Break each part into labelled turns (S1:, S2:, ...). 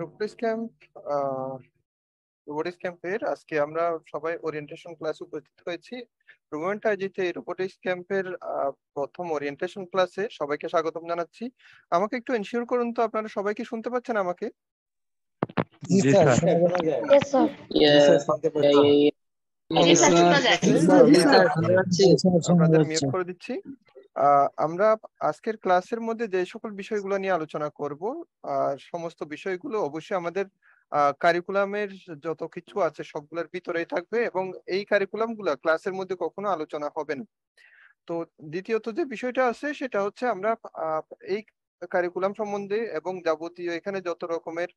S1: robotics camp robotics ক্যাম্পের আজকে আমরা সবাই ওরিয়েন্টেশন ক্লাসে উপস্থিত হয়েছি রুমেন্ট আয়োজিত এই রোবোটিক্স ক্যাম্পের প্রথম ওরিয়েন্টেশন ক্লাসে সবাইকে স্বাগতম জানাচ্ছি আমাকে একটু এনশিওর করুন তো আপনারা সবাইকে শুনতে পাচ্ছেন আমাকে
S2: আপনাদের মিউট করে
S1: দিচ্ছি আমরা আজকের ক্লাসের মধ্যে যে সকল বিষয়গুলো নিয়ে আলোচনা করব আর সমস্ত বিষয়গুলো অবশ্যই আমাদের কারিকুলামের যত কিছু আছে সবগুলোর ভিতরেই থাকবে এবং এই কারিকুলাম গুলা ক্লাসের মধ্যে কখনো আলোচনা হবে না তো দ্বিতীয়ত যে বিষয়টা আছে সেটা হচ্ছে আমরা এই কারিকুলাম সম্বন্ধে এবং যাবতীয় এখানে যত রকমের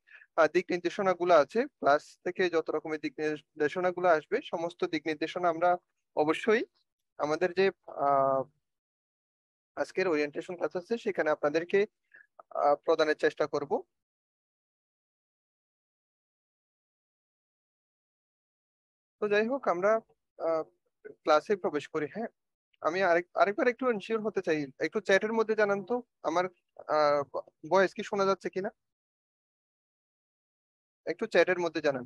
S1: দিক নির্দেশনা গুলো আছে ক্লাস থেকে যত রকমের দিক নির্দেশনা গুলো আসবে সমস্ত দিক নির্দেশনা আমরা অবশ্যই আমাদের যে আহ আজকের ওরিয়েন্টেশন ক্লাস আছে সেখানে আপনাদেরকে
S2: প্রদানের চেষ্টা করব
S1: তো যাই হোক আমরা ক্লাসে প্রবেশ করি হ্যাঁ আমি আরেক আরেকবার একটু ইনশিওর হতে চাই একটু চ্যাটের মধ্যে জানান তো আমার ভয়েস কি শোনা যাচ্ছে কিনা একটু চ্যাটের মধ্যে জানান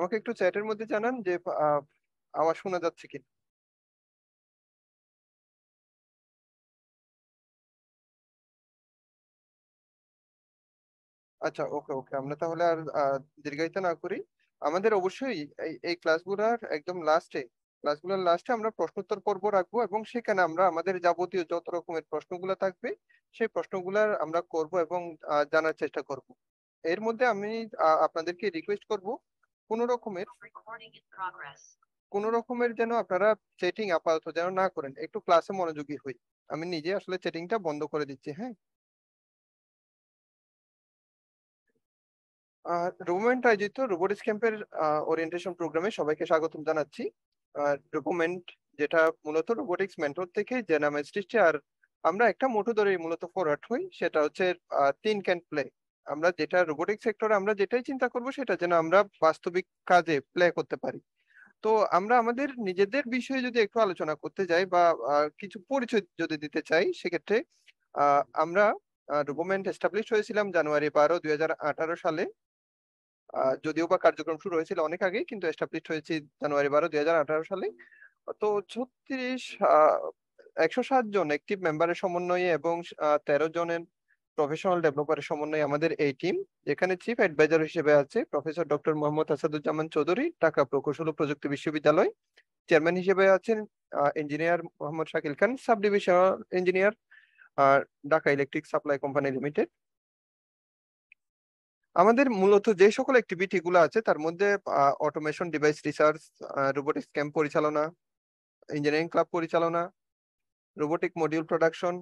S2: আমাকে একটু চ্যাটের মধ্যে জানান যে আওয়াজ শোনা যাচ্ছে কিনা
S1: আচ্ছা ওকে ওকে আমরা তাহলে আর দীর্ঘায়িত না করি আমাদের অবশ্যই এই ক্লাসগুলোর একদম লাস্টে ক্লাসগুলোর লাস্টে আমরা প্রশ্নোত্তর পর্ব রাখবো এবং সেখানে আমরা আমাদের যাবতীয় যত রকমের প্রশ্নগুলো থাকবে সেই প্রশ্নগুলোর আমরা করব এবং জানার চেষ্টা করব এর মধ্যে আমি আপনাদেরকে রিকোয়েস্ট করব কোনো রকমের কোনো রকমের যেন আপনারা চেটিং আপাতত যেন না করেন একটু ক্লাসে মনোযোগী হই আমি নিজে আসলে চেটিংটা বন্ধ করে দিচ্ছি হ্যাঁ রুমেন্ট আয়োজিত রোবোটিক্স ক্যাম্পের ওরিয়েন্টেশন প্রোগ্রামে সবাইকে স্বাগতম জানাচ্ছি রুকুমেন্ট যেটা মূলত রোবোটিক্স মেন্টর থেকে যে নামে সৃষ্টি আর আমরা একটা মোটো ধরে মূলত ফরওয়ার্ড হই সেটা হচ্ছে টিন ক্যান প্লে আমরা যেটা রোবোটিক সেক্টরে আমরা যেটাই চিন্তা করব সেটা যেন আমরা বাস্তবিক কাজে প্লে করতে পারি তো আমরা আমাদের নিজেদের বিষয়ে যদি একটু আলোচনা করতে যাই বা কিছু পরিচয় যদি দিতে চাই সেক্ষেত্রে আমরা রুবোমেন্ট এস্টাবলিশ হয়েছিলাম জানুয়ারি বারো দুই সালে যদিও বা কার্যক্রম শুরু হয়েছিল অনেক আগে কিন্তু এস্টাবলিশ হয়েছে জানুয়ারি বারো দুই সালে তো ছত্রিশ একশো সাত জন একটি মেম্বারের সমন্বয়ে এবং তেরো জনের প্রফেশনাল ডেভেলপারের সমন্বয়ে আমাদের এই টিম যেখানে চিফ অ্যাডভাইজার হিসেবে আছে প্রফেসর ডক্টর মোহাম্মদ আসাদুজ্জামান চৌধুরী ঢাকা প্রকৌশল ও প্রযুক্তি বিশ্ববিদ্যালয় চেয়ারম্যান হিসেবে আছেন engineer Mohammad Shakil Khan sub divisional engineer Dhaka electric supply company limited আমাদের মূলত যে সকল অ্যাক্টিভিটিগুলো গুলো আছে তার মধ্যে automation device research robotics camp পরিচালনা ইঞ্জিনিয়ারিং ক্লাব পরিচালনা robotic module production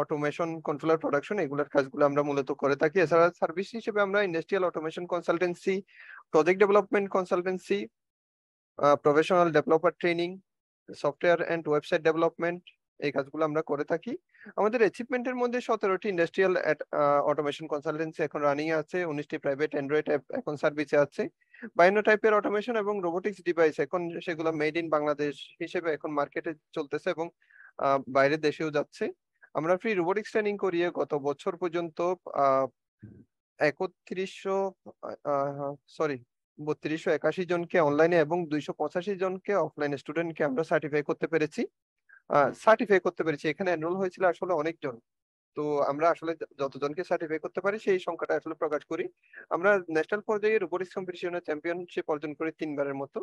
S1: automation controller production এগুলোর কাজগুলো আমরা মূলত করে থাকি এছাড়া সার্ভিস হিসেবে আমরা industrial automation consultancy project development consultancy professional developer training software and website development এই কাজগুলো আমরা করে থাকি আমাদের অ্যাচিভমেন্টের মধ্যে সতেরোটি ইন্ডাস্ট্রিয়াল অটোমেশন কনসালটেন্সি এখন রানিং আছে উনিশটি প্রাইভেট অ্যান্ড্রয়েড অ্যাপ এখন সার্ভিসে আছে বাইনো টাইপের অটোমেশন এবং রোবোটিক্স ডিভাইস এখন সেগুলো মেড ইন বাংলাদেশ হিসেবে এখন মার্কেটে চলতেছে এবং বাইরের দেশেও যাচ্ছে আমরা ফ্রি রোবটিক্স ট্রেনিং করিয়ে গত বছর পর্যন্ত একত্রিশশো সরি বত্রিশশো একাশি জনকে অনলাইনে এবং দুইশো পঁচাশি জনকে অফলাইনে স্টুডেন্টকে আমরা সার্টিফাই করতে পেরেছি সার্টিফাই করতে পেরেছি এখানে এনরোল হয়েছিল আসলে অনেকজন তো আমরা আসলে যতজনকে সার্টিফাই করতে পারি সেই সংখ্যাটা আসলে প্রকাশ করি আমরা ন্যাশনাল পর্যায়ে রোবটিক্স কম্পিটিশনের চ্যাম্পিয়নশিপ অর্জন করি তিনবারের মতো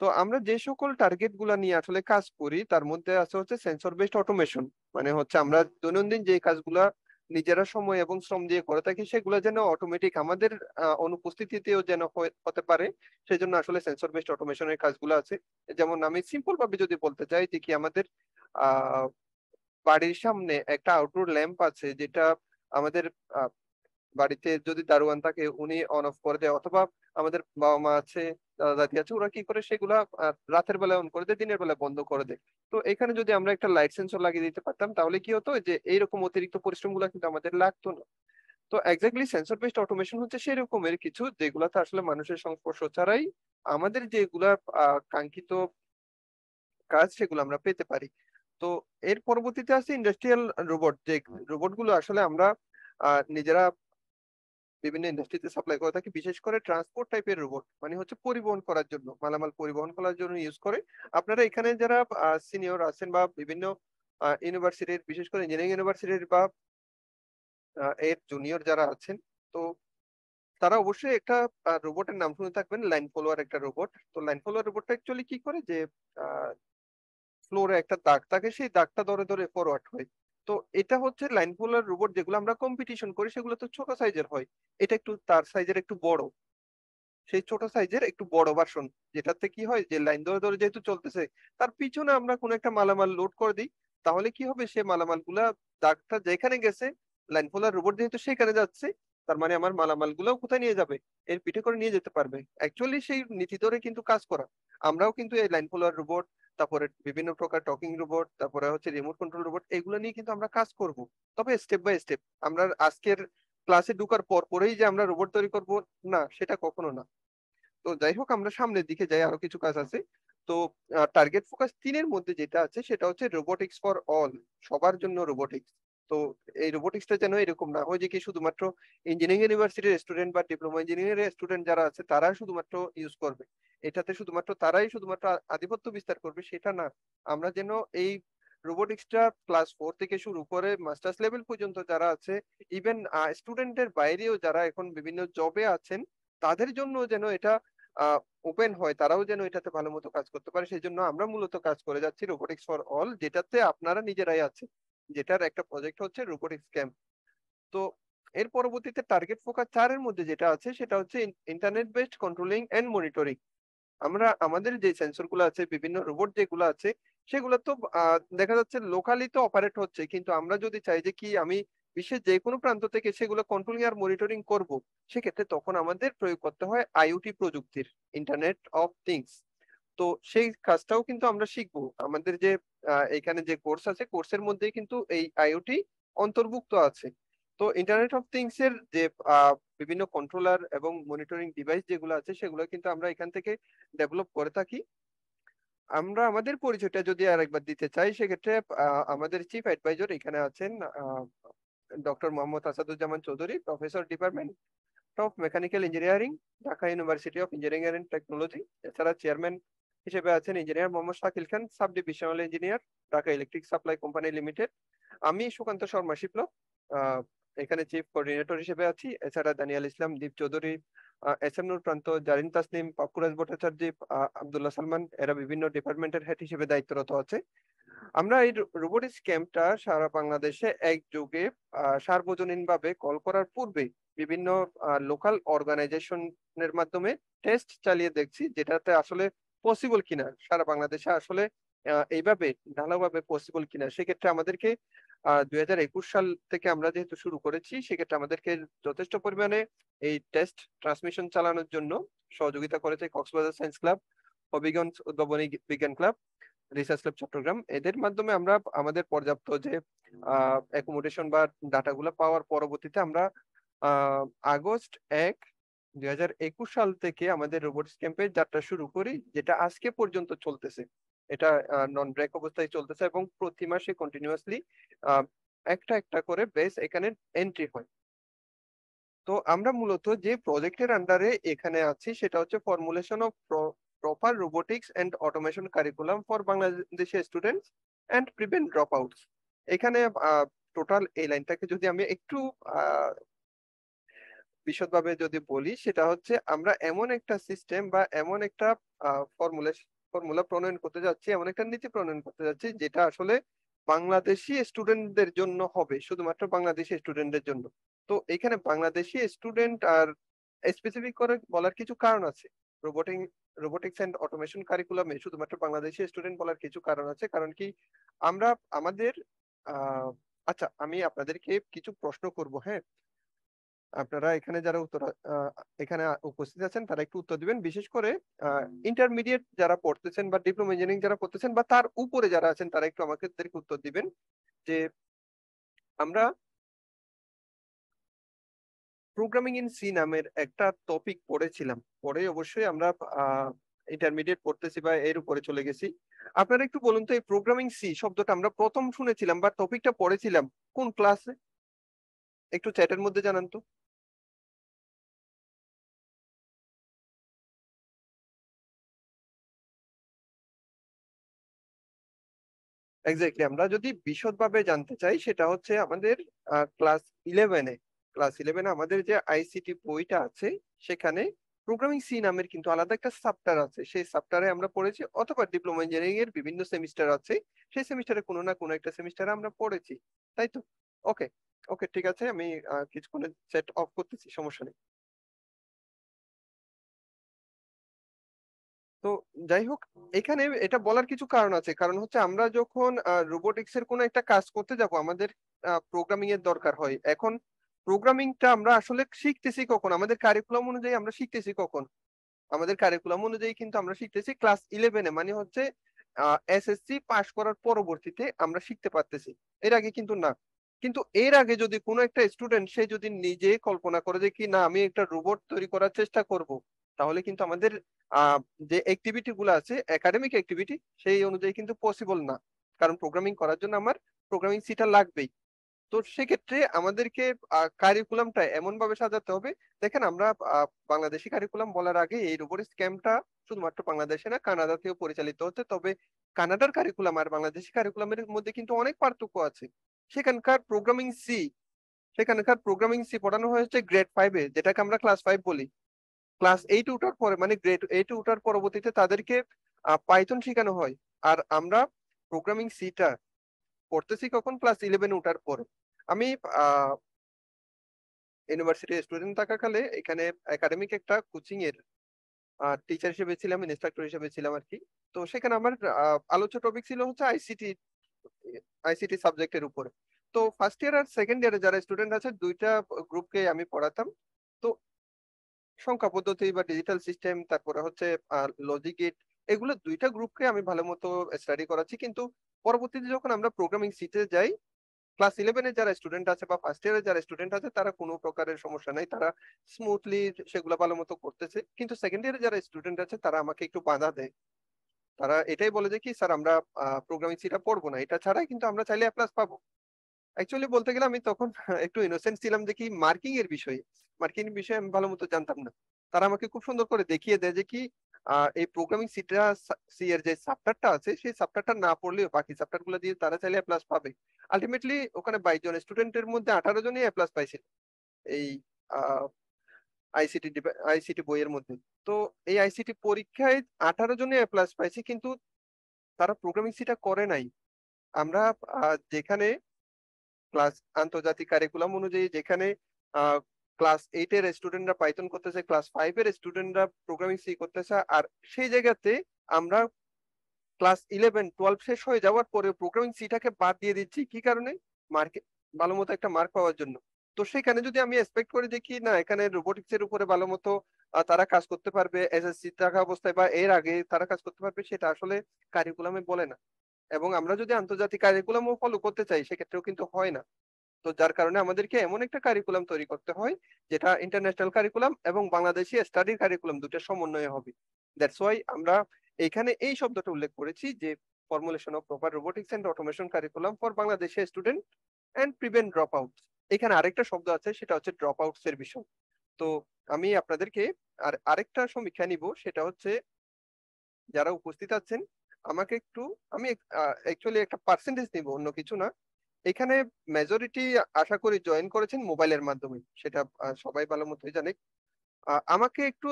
S1: তো আমরা যে সকল টার্গেট গুলা নিয়ে আসলে কাজ করি তার মধ্যে আছে হচ্ছে সেন্সর বেসড অটোমেশন মানে হচ্ছে আমরা দৈনন্দিন যে কাজগুলা নিজেরা সময় এবং শ্রম দিয়ে করে থাকি সেগুলো যেন অটোমেটিক আমাদের অনুপস্থিতিতেও যেন হতে পারে সেই জন্য আসলে সেন্সর বেসড অটোমেশনের কাজগুলো আছে যেমন আমি সিম্পল ভাবে যদি বলতে চাই যে কি আমাদের বাড়ির সামনে একটা আউটডোর ল্যাম্প আছে যেটা আমাদের বাড়িতে যদি দারোয়ান থাকে উনি অন অফ করে দেয় অথবা আমাদের বাবা মা আছে দাদা দাদি আছে ওরা কি করে সেগুলা রাতের বেলা অন করে দেয় দিনের বেলা বন্ধ করে দেয় তো এখানে যদি আমরা একটা লাইট সেন্সর লাগিয়ে দিতে পারতাম তাহলে কি হতো যে এইরকম অতিরিক্ত পরিশ্রম গুলা কিন্তু আমাদের লাগতো না তো এক্স্যাক্টলি সেন্সর বেসড অটোমেশন হচ্ছে সেরকমের কিছু যেগুলাতে আসলে মানুষের সংস্পর্শ ছাড়াই আমাদের যেগুলা কাঙ্ক্ষিত কাজ সেগুলো আমরা পেতে পারি তো এর পরবর্তীতে আছে ইন্ডাস্ট্রিয়াল রোবট যে রোবট গুলো আসলে আমরা নিজেরা বিভিন্ন ইন্ডাস্ট্রিতে সাপ্লাই করে থাকে বিশেষ করে ট্রান্সপোর্ট টাইপের রোবট মানে হচ্ছে পরিবহন করার জন্য মালামাল পরিবহন করার জন্য ইউজ করে আপনারা এখানে যারা সিনিয়র আছেন বা বিভিন্ন ইউনিভার্সিটির বিশেষ করে ইঞ্জিনিয়ারিং ইউনিভার্সিটির বা এর জুনিয়র যারা আছেন তো তারা অবশ্যই একটা রোবটের নাম শুনে থাকবেন লাইন ফলোয়ার একটা রোবট তো লাইন ফলোয়ার রোবটটা অ্যাকচুয়ালি কি করে যে ফ্লোরে একটা দাগ থাকে সেই দাগটা ধরে ধরে ফরওয়ার্ড হয় তো এটা হচ্ছে লাইন পোলার রোবট যেগুলো আমরা কম্পিটিশন করি সেগুলো তো ছোট সাইজের হয় এটা একটু তার সাইজের একটু বড় সেই ছোট সাইজের একটু বড় বাসন যেটাতে কি হয় যে লাইন ধরে ধরে যেহেতু চলতেছে তার পিছনে আমরা কোনো একটা মালামাল লোড করে দিই তাহলে কি হবে সে মালামাল গুলা দাগটা যেখানে গেছে লাইন পোলার রোবট যেহেতু সেখানে যাচ্ছে তার মানে আমার মালামাল গুলাও কোথায় নিয়ে যাবে এর পিঠে করে নিয়ে যেতে পারবে অ্যাকচুয়ালি সেই নীতি ধরে কিন্তু কাজ করা আমরাও কিন্তু এই লাইন পোলার রোবট তারপরে বিভিন্ন প্রকার টকিং রোবট তারপরে হচ্ছে রিমোট কন্ট্রোল রোবট এগুলো নিয়ে কিন্তু আমরা কাজ করব তবে স্টেপ বাই স্টেপ আমরা আজকের ক্লাসে ঢুকার পর পরেই যে আমরা রোবট তৈরি করব না সেটা কখনো না তো যাই হোক আমরা সামনের দিকে যাই আরো কিছু কাজ আছে তো টার্গেট ফোকাস তিনের মধ্যে যেটা আছে সেটা হচ্ছে রোবোটিক্স ফর অল সবার জন্য রোবোটিক্স তো এই রোবোটিক্সটা যেন এরকম না হয় যে কি শুধুমাত্র ইঞ্জিনিয়ারিং ইউনিভার্সিটির স্টুডেন্ট বা ডিপ্লোমা ইঞ্জিনিয়ারিং এর স্টুডেন্ট যারা আছে তারা শুধুমাত্র ইউজ করবে এটাতে শুধুমাত্র তারাই শুধুমাত্র আধিপত্য বিস্তার করবে সেটা না আমরা যেন এই রোবোটিক্সটা ক্লাস ফোর থেকে শুরু করে মাস্টার্স লেভেল পর্যন্ত যারা আছে ইভেন স্টুডেন্টের বাইরেও যারা এখন বিভিন্ন জবে আছেন তাদের জন্য যেন এটা ওপেন হয় তারাও যেন এটাতে ভালো মতো কাজ করতে পারে সেই জন্য আমরা মূলত কাজ করে যাচ্ছি রোবোটিক্স ফর অল যেটাতে আপনারা নিজেরাই আছে যেটার একটা প্রজেক্ট হচ্ছে রোবোটিক্স ক্যাম্প তো এর পরবর্তীতে টার্গেট ফোকাস চারের মধ্যে যেটা আছে সেটা হচ্ছে internet based controlling and monitoring আমরা আমাদের যে সেন্সর গুলো আছে বিভিন্ন রোবট যেগুলো আছে সেগুলো তো দেখা যাচ্ছে লোকালি তো অপারেট হচ্ছে কিন্তু আমরা যদি চাই যে কি আমি বিশ্বের যে কোনো প্রান্ত থেকে সেগুলো কন্ট্রোলিং আর মনিটরিং করব সেক্ষেত্রে তখন আমাদের প্রয়োগ করতে হয় আইওটি প্রযুক্তির ইন্টারনেট অফ থিংস তো সেই কাজটাও কিন্তু আমরা শিখব আমাদের যে এখানে যে কোর্স আছে কোর্সের মধ্যেই কিন্তু এই আইওটি অন্তর্ভুক্ত আছে তো ইন্টারনেট অফ থিংস এর যে বিভিন্ন কন্ট্রোলার এবং মনিটরিং ডিভাইস যেগুলো আছে সেগুলো কিন্তু আমরা এখান থেকে ডেভেলপ করে থাকি আমরা আমাদের পরিচয়টা যদি আরেকবার দিতে চাই সেক্ষেত্রে আমাদের চিফ অ্যাডভাইজার এখানে আছেন doctor Mohammad Asaduzzaman Chowdhury professor department of mechanical engineering Dhaka university of engineering and technology এছাড়া চেয়ারম্যান হিসেবে আছেন engineer Mohammad Shakil Khan sub divisional engineer Dhaka electric supply company limited আমি সুকান্ত শর্মা শিপ্লব এখানে চিফ কোঅর্ডিনেটর হিসেবে আছি এছাড়া দানিয়াল ইসলাম দীপ চৌধুরী এস এম নুর প্রান্ত জারিন তাসলিম পাকুরাজ ভট্টাচার্য আবদুল্লাহ সালমান এরা বিভিন্ন ডিপার্টমেন্টের হেড হিসেবে দায়িত্বরত আছে আমরা এই রোবোটিক্স ক্যাম্পটা সারা বাংলাদেশে একযোগে সার্বজনীন ভাবে কল করার পূর্বে বিভিন্ন লোকাল অর্গানাইজেশনের মাধ্যমে টেস্ট চালিয়ে দেখছি যেটাতে আসলে পসিবল কিনা সারা বাংলাদেশে আসলে এইভাবে ঢালাওভাবে পসিবল কিনা সেক্ষেত্রে আমাদেরকে দুই সাল থেকে আমরা যেহেতু শুরু করেছি সেক্ষেত্রে আমাদেরকে যথেষ্ট পরিমাণে এই টেস্ট ট্রান্সমিশন চালানোর জন্য সহযোগিতা করেছে কক্সবাজার সায়েন্স ক্লাব হবিগঞ্জ উদ্ভাবনী বিজ্ঞান ক্লাব রিসার্চ ক্লাব চট্টগ্রাম এদের মাধ্যমে আমরা আমাদের পর্যাপ্ত যে অ্যাকোমোডেশন বা ডাটাগুলো পাওয়ার পরবর্তীতে আমরা আগস্ট এক দুই সাল থেকে আমাদের রোবোটিক্স ক্যাম্পের যাত্রা শুরু করি যেটা আজকে পর্যন্ত চলতেছে এটা নন ব্রেক অবস্থায় চলতেছে এবং প্রতি মাসে কন্টিনিউয়াসলি একটা একটা করে বেস এখানে এন্ট্রি হয় তো আমরা মূলত যে প্রজেক্টের আন্ডারে এখানে আছি সেটা হচ্ছে formulation of proper robotics and automation curriculum for Bangladeshi students and prevent drop outs এখানে টোটাল এই লাইনটাকে যদি আমি একটু বিশদভাবে যদি বলি সেটা হচ্ছে আমরা এমন একটা সিস্টেম বা এমন একটা ফর্মুলেশন ফর্মুলা প্রণয়ন করতে যাচ্ছি এমন একটা নীতি প্রণয়ন করতে যাচ্ছি যেটা আসলে বাংলাদেশি স্টুডেন্টদের জন্য হবে শুধুমাত্র বাংলাদেশি স্টুডেন্টদের জন্য তো এখানে বাংলাদেশি স্টুডেন্ট আর স্পেসিফিক করে বলার কিছু কারণ আছে রোবটিং রোবটিক্স অ্যান্ড অটোমেশন কারিকুলামে শুধুমাত্র বাংলাদেশি স্টুডেন্ট বলার কিছু কারণ আছে কারণ কি আমরা আমাদের আচ্ছা আমি আপনাদেরকে কিছু প্রশ্ন করব হ্যাঁ আপনারা এখানে যারা উত্তর এখানে উপস্থিত আছেন তারা একটু উত্তর দিবেন বিশেষ করে ইন্টারমিডিয়েট যারা পড়তেছেন বা ডিপ্লোমা ইঞ্জিনিয়ারিং যারা পড়তেছেন বা তার উপরে যারা আছেন তারা একটু আমাকে উত্তর দিবেন যে আমরা প্রোগ্রামিং ইন সি নামের একটা টপিক পড়েছিলাম পরে অবশ্যই আমরা ইন্টারমিডিয়েট পড়তেছি বা এর উপরে চলে গেছি আপনারা একটু বলুন তো এই প্রোগ্রামিং সি শব্দটা আমরা প্রথম শুনেছিলাম বা টপিকটা পড়েছিলাম কোন ক্লাসে একটু চ্যাটের মধ্যে জানান তো এক্স্যাক্টলি আমরা যদি বিশদভাবে জানতে চাই সেটা হচ্ছে আমাদের ক্লাস ইলেভেনে ক্লাস ইলেভেনে আমাদের যে আইসিটি বইটা আছে সেখানে প্রোগ্রামিং সি নামের কিন্তু আলাদা একটা সাপ্টার আছে সেই সাপ্টারে আমরা পড়েছি অথবা ডিপ্লোমা ইঞ্জিনিয়ারিং এর বিভিন্ন সেমিস্টার আছে সেই সেমিস্টারে কোনো না কোনো একটা সেমিস্টারে আমরা পড়েছি তাই তো ওকে ওকে ঠিক আছে আমি কিছুক্ষণে সেট অফ করতেছি সমস্যা নেই তো যাই হোক এখানে এটা বলার কিছু কারণ আছে কারণ হচ্ছে আমরা যখন রোবোটিক্স এর কোনো একটা কাজ করতে যাব আমাদের প্রোগ্রামিং এর দরকার হয় এখন প্রোগ্রামিংটা আমরা আসলে শিখতেছি কখন আমাদের কারিকুলাম অনুযায়ী আমরা শিখতেছি কখন আমাদের কারিকুলাম অনুযায়ী কিন্তু আমরা শিখতেছি ক্লাস ইলেভেনে মানে হচ্ছে এসএসসি পাস করার পরবর্তীতে আমরা শিখতে পারতেছি এর আগে কিন্তু না কিন্তু এর আগে যদি কোনো একটা স্টুডেন্ট সে যদি নিজে কল্পনা করে যে কি না আমি একটা রোবট তৈরি করার চেষ্টা করব তাহলে কিন্তু আমাদের যে অ্যাক্টিভিটি গুলো আছে একাডেমিক অ্যাক্টিভিটি সেই অনুযায়ী কিন্তু পসিবল না কারণ প্রোগ্রামিং করার জন্য আমার প্রোগ্রামিং সিটা লাগবেই তো সেক্ষেত্রে আমাদেরকে কারিকুলামটা এমন ভাবে সাজাতে হবে দেখেন আমরা বাংলাদেশি কারিকুলাম বলার আগে এই রোবট স্ক্যামটা শুধুমাত্র বাংলাদেশে না কানাডাতেও পরিচালিত হচ্ছে তবে কানাডার কারিকুলাম আর বাংলাদেশি কারিকুলামের মধ্যে কিন্তু অনেক পার্থক্য আছে সেখানকার প্রোগ্রামিং সি সেখানকার প্রোগ্রামিং সি পড়ানো হয়েছে গ্রেড ফাইভে যেটাকে আমরা ক্লাস ফাইভ বলি ক্লাস এইট উঠার পরে মানে গ্রেড এইট উঠার পরবর্তীতে তাদেরকে পাইথন শেখানো হয় আর আমরা প্রোগ্রামিং সিটা পড়তেছি কখন ক্লাস ইলেভেন উঠার পরে আমি ইউনিভার্সিটি স্টুডেন্ট থাকাকালে এখানে একাডেমিক একটা কোচিং এর টিচার হিসেবে ছিলাম ইনস্ট্রাক্টর হিসেবে ছিলাম আর কি তো সেখানে আমার আলোচ্য টপিক ছিল হচ্ছে আইসিটি আইসিটি সাবজেক্টের উপরে তো ফার্স্ট ইয়ার আর সেকেন্ড ইয়ারে যারা স্টুডেন্ট আছে দুইটা গ্রুপকে আমি পড়াতাম তো সংখ্যা পদ্ধতি বা ডিজিটাল সিস্টেম তারপরে হচ্ছে লজিগেট এগুলো দুইটা গ্রুপকে আমি ভালো মতো স্টাডি করাচ্ছি কিন্তু পরবর্তীতে যখন আমরা প্রোগ্রামিং সিটে যাই ক্লাস ইলেভেনে যারা স্টুডেন্ট আছে বা ফার্স্ট ইয়ারে যারা স্টুডেন্ট আছে তারা কোনো প্রকারের সমস্যা নাই তারা স্মুথলি সেগুলো ভালো মতো করতেছে কিন্তু সেকেন্ড ইয়ারে যারা স্টুডেন্ট আছে তারা আমাকে একটু বাধা দেয় তারা এটাই বলে যে কি স্যার আমরা প্রোগ্রামিং সিটা পড়বো না এটা ছাড়াই কিন্তু আমরা চাইলে প্লাস পাবো অ্যাকচুয়ালি বলতে গেলে আমি তখন একটু ইনোসেন্ট ছিলাম যে কি মার্কিং এর বিষয়ে মার্কিন বিষয়ে আমি ভালো মতো জানতাম না তারা আমাকে খুব সুন্দর করে দেখিয়ে দেয় যে কি এই প্রোগ্রামিং সিটা সি এর যে চ্যাপ্টারটা আছে সেই চ্যাপ্টারটা না পড়লেও বাকি চ্যাপ্টার গুলো দিয়ে তারা চাইলে প্লাস পাবে আলটিমেটলি ওখানে বাইশ জন স্টুডেন্টের মধ্যে আঠারো জনই প্লাস পাইছিল এই আইসিটি আইসিটি বইয়ের মধ্যে তো এই আইসিটি পরীক্ষায় আঠারো জনই প্লাস পাইছে কিন্তু তারা প্রোগ্রামিং সিটা করে নাই আমরা যেখানে ক্লাস আন্তর্জাতিক কারিকুলাম অনুযায়ী যেখানে ক্লাস এইট এর স্টুডেন্টরা পাইথন করতেছে ক্লাস ফাইভ এর স্টুডেন্টরা প্রোগ্রামিং সি করতেছে আর সেই জায়গাতে আমরা ক্লাস ইলেভেন টুয়েলভ শেষ হয়ে যাওয়ার পরে প্রোগ্রামিং সিটাকে বাদ দিয়ে দিচ্ছি কি কারণে মার্কে ভালো মতো একটা মার্ক পাওয়ার জন্য তো সেখানে যদি আমি এক্সপেক্ট করে দেখি না এখানে রোবোটিক্স এর উপরে ভালো মতো তারা কাজ করতে পারবে এসএসসি থাকা অবস্থায় বা এর আগে তারা কাজ করতে পারবে সেটা আসলে কারিকুলামে বলে না এবং আমরা যদি আন্তর্জাতিক কারিকুলামও ফলো করতে চাই সেক্ষেত্রেও কিন্তু হয় না তো যার কারণে আমাদেরকে এমন একটা কারিকুলাম তৈরি করতে হয় যেটা ইন্টারন্যাশনাল কারিকুলাম এবং বাংলাদেশি স্টাডির কারিকুলাম দুটো সমন্বয়ে হবে দ্যাটস ওয়াই আমরা এখানে এই শব্দটা উল্লেখ করেছি যে formulation of proper robotics and automation curriculum for Bangladeshi student and prevent drop out এখানে আরেকটা শব্দ আছে সেটা হচ্ছে ড্রপ আউটস এর বিষয় তো আমি আপনাদেরকে আর আরেকটা সমীক্ষা নিব সেটা হচ্ছে যারা উপস্থিত আছেন আমাকে একটু আমি অ্যাকচুয়ালি একটা পার্সেন্টেজ নিব অন্য কিছু না এখানে মেজরিটি আশা করি জয়েন করেছেন মোবাইলের মাধ্যমে সেটা সবাই ভালো মতোই জানে আমাকে একটু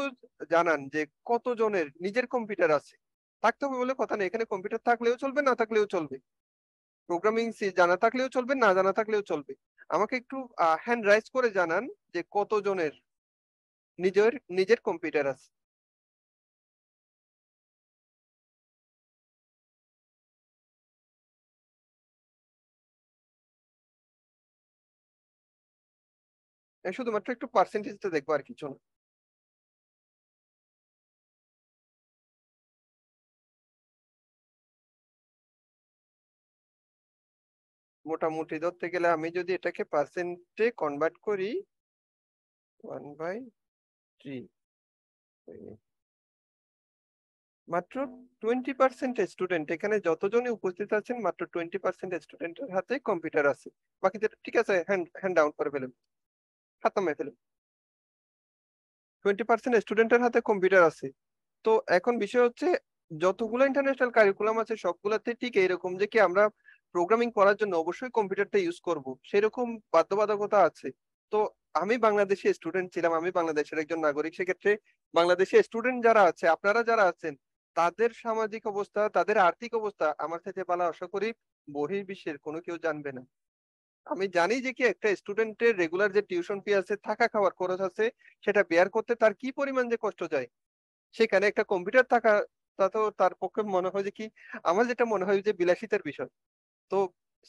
S1: জানান যে কতজনের নিজের কম্পিউটার আছে থাকতে হবে বলে কথা নেই এখানে কম্পিউটার থাকলেও চলবে না থাকলেও চলবে প্রোগ্রামিং সি জানা থাকলেও চলবে না জানা থাকলেও চলবে আমাকে একটু হ্যান্ড রাইজ করে জানান যে কতজনের নিজের নিজের কম্পিউটার আছে
S2: শুধুমাত্র একটু পার্সেন্টেজটা দেখবো আর কিছু না মোটামুটি ধরতে গেলে আমি যদি এটাকে পার্সেন্টে
S1: কনভার্ট করি ওয়ান বাই থ্রি মাত্র টোয়েন্টি পার্সেন্ট স্টুডেন্ট এখানে যতজনই উপস্থিত আছেন মাত্র টোয়েন্টি পার্সেন্ট স্টুডেন্টের হাতে কম্পিউটার আছে বাকিদের ঠিক আছে হ্যান্ড হ্যান্ড ডাউন করে ফেলুন খাতা মেরে ফেলুন টোয়েন্টি স্টুডেন্টের হাতে কম্পিউটার আছে তো এখন বিষয় হচ্ছে যতগুলো ইন্টারন্যাশনাল কারিকুলাম আছে সবগুলোতে ঠিক এরকম যে কি আমরা প্রোগ্রামিং করার জন্য অবশ্যই কম্পিউটারটা ইউজ করব সেরকম বাধ্যবাধকতা আছে তো আমি বাংলাদেশে স্টুডেন্ট ছিলাম আমি বাংলাদেশের একজন নাগরিক সেক্ষেত্রে বাংলাদেশে স্টুডেন্ট যারা আছে আপনারা যারা আছেন তাদের সামাজিক অবস্থা তাদের আর্থিক অবস্থা আমার সাথে পালা আশা করি বহির্বিশ্বের কোনো কেউ জানবে না আমি জানি যে কি একটা স্টুডেন্টের রেগুলার যে টিউশন ফি আছে থাকা খাওয়ার খরচ আছে সেটা বেয়ার করতে তার কি পরিমাণ যে কষ্ট যায় সেখানে একটা কম্পিউটার থাকা তা তো তার পক্ষে মনে হয় যে কি আমার যেটা মনে হয় যে বিলাসিতার বিষয় তো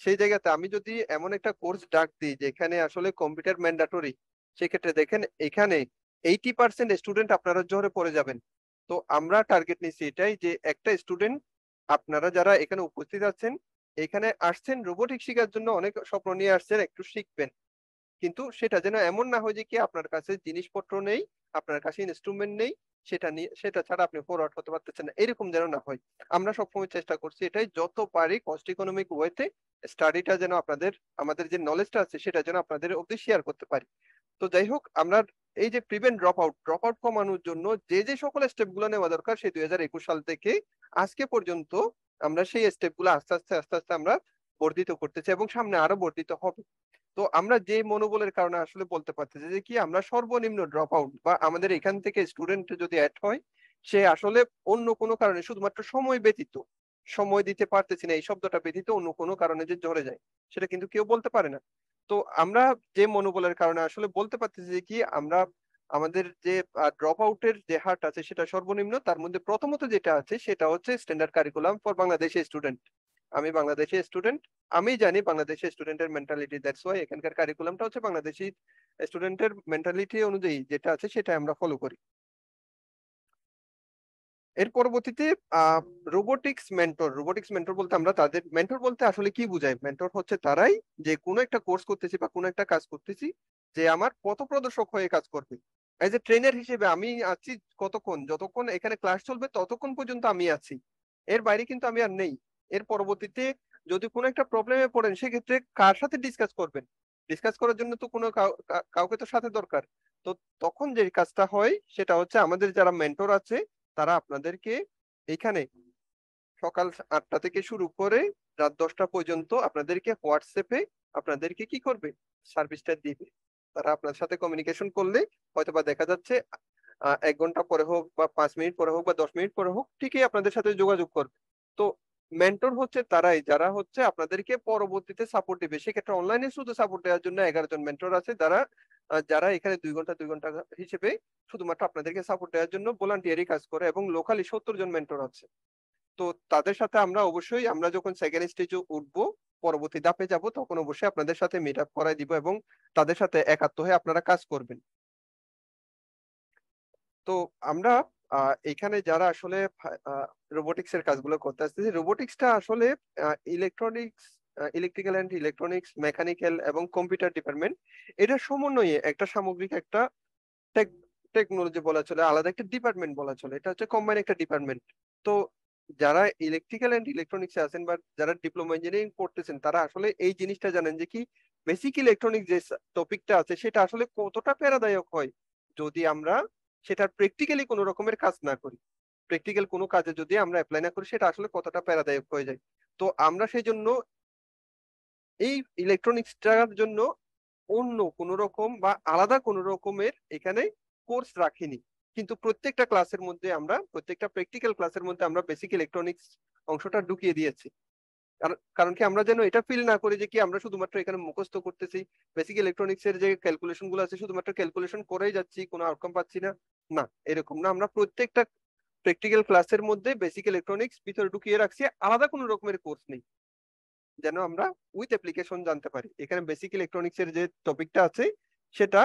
S1: সেই জায়গাতে আমি যদি এমন একটা কোর্স ডাক দিই যেখানে আসলে কম্পিউটার ম্যান্ডাটরি সেক্ষেত্রে দেখেন এখানে এইটি পার্সেন্ট স্টুডেন্ট আপনারা জোরে পড়ে যাবেন তো আমরা টার্গেট নিচ্ছি এটাই যে একটা স্টুডেন্ট আপনারা যারা এখানে উপস্থিত আছেন এখানে আসছেন রোবোটিক শিখার জন্য অনেক স্বপ্ন নিয়ে আসছেন একটু শিখবেন কিন্তু সেটা যেন এমন না হয় যে কি আপনার কাছে জিনিসপত্র নেই আপনার কাছে ইনস্ট্রুমেন্ট নেই সেটা নিয়ে সেটা ছাড়া আপনি ফরওয়ার্ড হতে পারতেছেন না এরকম যেন না হয় আমরা সবসময় চেষ্টা করছি এটাই যত পারি কস্ট ইকোনমিক ওয়েতে স্টাডিটা যেন আপনাদের আমাদের যে নলেজটা আছে সেটা যেন আপনাদের অবধি শেয়ার করতে পারি তো যাই হোক আমরা এই যে prevent drop out drop out কমানোর জন্য যে যে সকল স্টেপ গুলো নেওয়া দরকার সেই দুই সাল থেকে আজকে পর্যন্ত আমরা সেই স্টেপগুলো আস্তে আস্তে আস্তে আস্তে আমরা বর্ধিত করতেছি এবং সামনে আরো বর্ধিত হবে তো আমরা যে মনোবলের কারণে আসলে বলতে পারতেছি যে কি আমরা সর্বনিম্ন ড্রপ আউট বা আমাদের এখান থেকে স্টুডেন্ট যদি অ্যাড হয় সে আসলে অন্য কোনো কারণে শুধুমাত্র সময় ব্যতীত সময় দিতে পারতেছি না এই শব্দটা ব্যতীত অন্য কোনো কারণে যে ঝরে যায় সেটা কিন্তু কেউ বলতে পারে না তো আমরা যে মনোবলের কারণে আসলে বলতে পারতেছি যে কি আমরা আমাদের যে ড্রপ আউটের যে হার আছে সেটা সর্বনিম্ন তার মধ্যে প্রথমত যেটা আছে সেটা হচ্ছে স্ট্যান্ডার্ড কারিকুলাম ফর বাংলাদেশের স্টুডেন্ট আমি বাংলাদেশের স্টুডেন্ট আমি জানি বাংলাদেশের স্টুডেন্টের মেন্টালিটি দ্যাটস ওয়াই এখানকার কারিকুলামটা হচ্ছে বাংলাদেশি স্টুডেন্টের মেন্টালিটি অনুযায়ী যেটা আছে সেটা আমরা ফলো করি এর পরবর্তীতে রোবোটিক্স মেন্টর রোবোটিক্স মেন্টর বলতে আমরা তাদের মেন্টর বলতে আসলে কি বুঝাই মেন্টর হচ্ছে তারাই যে কোনো একটা কোর্স করতেছি বা কোনো একটা কাজ করতেছি যে আমার পথ প্রদর্শক হয়ে কাজ করবে এজ এ ট্রেনার হিসেবে আমি আছি কতক্ষণ যতক্ষণ এখানে ক্লাস চলবে ততক্ষণ পর্যন্ত আমি আছি এর বাইরে কিন্তু আমি আর নেই এর পরবর্তীতে যদি কোনো একটা প্রবলেমে পড়েন সেক্ষেত্রে কার সাথে ডিসকাস করবেন ডিসকাস করার জন্য তো কোনো কাউকে তো সাথে দরকার তো তখন যে কাজটা হয় সেটা হচ্ছে আমাদের যারা মেন্টর আছে তারা আপনাদেরকে এখানে সকাল আটটা থেকে শুরু করে রাত দশটা পর্যন্ত আপনাদেরকে হোয়াটসঅ্যাপে আপনাদেরকে কি করবে সার্ভিসটা দিবে তারা আপনার সাথে কমিউনিকেশন করলে হয়তো বা দেখা যাচ্ছে এক ঘন্টা পরে হোক বা পাঁচ মিনিট পরে হোক বা দশ মিনিট পরে হোক ঠিকই আপনাদের সাথে যোগাযোগ করবে তো মেন্টর হচ্ছে তারাই যারা হচ্ছে আপনাদেরকে পরবর্তীতে সাপোর্ট দিবে সেক্ষেত্রে অনলাইনে শুধু সাপোর্ট দেওয়ার জন্য এগারো জন মেন্টর আছে যারা যারা এখানে দুই ঘন্টা দুই ঘন্টা হিসেবে শুধুমাত্র আপনাদেরকে সাপোর্ট দেওয়ার জন্য ভলান্টিয়ারি কাজ করে এবং লোকালি সত্তর জন মেন্টর আছে তো তাদের সাথে আমরা অবশ্যই আমরা যখন সেকেন্ড স্টেজে উঠবো পরবর্তী ধাপে যাব তখন অবশ্যই আপনাদের সাথে মিট আপ করাই দিব এবং তাদের সাথে একাত্ম হয়ে আপনারা কাজ করবেন তো আমরা এখানে যারা আসলে রোবোটিক্স এর কাজগুলো করতে আসতেছি রোবোটিক্সটা আসলে electronics electrical and electronics mechanical এবং কম্পিউটার ডিপার্টমেন্ট এটা সমন্বয়ে একটা সামগ্রিক একটা টেকনোলজি বলা চলে আলাদা একটা ডিপার্টমেন্ট বলা চলে এটা হচ্ছে কম্বাইন একটা ডিপার্টমেন্ট তো যারা ইলেকট্রিক্যাল অ্যান্ড ইলেকট্রনিক্স আছেন বা যারা ডিপ্লোমা ইঞ্জিনিয়ারিং করতেছেন তারা আসলে এই জিনিসটা জানেন যে কি বেসিক ইলেকট্রনিক যে টপিকটা আছে সেটা আসলে কতটা প্যারাদায়ক হয় যদি আমরা সেটার প্র্যাকটিক্যালি কোনো রকমের কাজ না করি প্র্যাকটিক্যাল কোনো কাজে যদি আমরা অ্যাপ্লাই না করি সেটা আসলে কতটা প্যারাদায়ক হয়ে যায় তো আমরা সেই জন্য এই ইলেকট্রনিক্সটার জন্য অন্য কোনো রকম বা আলাদা কোনো রকমের এখানে কোর্স রাখিনি কিন্তু প্রত্যেকটা ক্লাসের মধ্যে আমরা প্রত্যেকটা প্র্যাকটিক্যাল ক্লাসের মধ্যে আমরা বেসিক ইলেকট্রনিক্স অংশটা ঢুকিয়ে দিয়েছি কারণ কি আমরা যেন এটা ফিল না করি যে কি আমরা শুধুমাত্র এখানে মুখস্থ করতেছি বেসিক ইলেকট্রনিক্স এর যে ক্যালকুলেশন গুলো আছে শুধুমাত্র ক্যালকুলেশন করেই যাচ্ছি কোনো আউটকাম পাচ্ছি না না এরকম না আমরা প্রত্যেকটা প্র্যাকটিক্যাল ক্লাসের মধ্যে বেসিক ইলেকট্রনিক্স ভিতরে ঢুকিয়ে রাখছি আলাদা কোনো রকমের কোর্স নেই যেন আমরা উইথ অ্যাপ্লিকেশন জানতে পারি এখানে বেসিক ইলেকট্রনিক্স এর যে টপিকটা আছে সেটা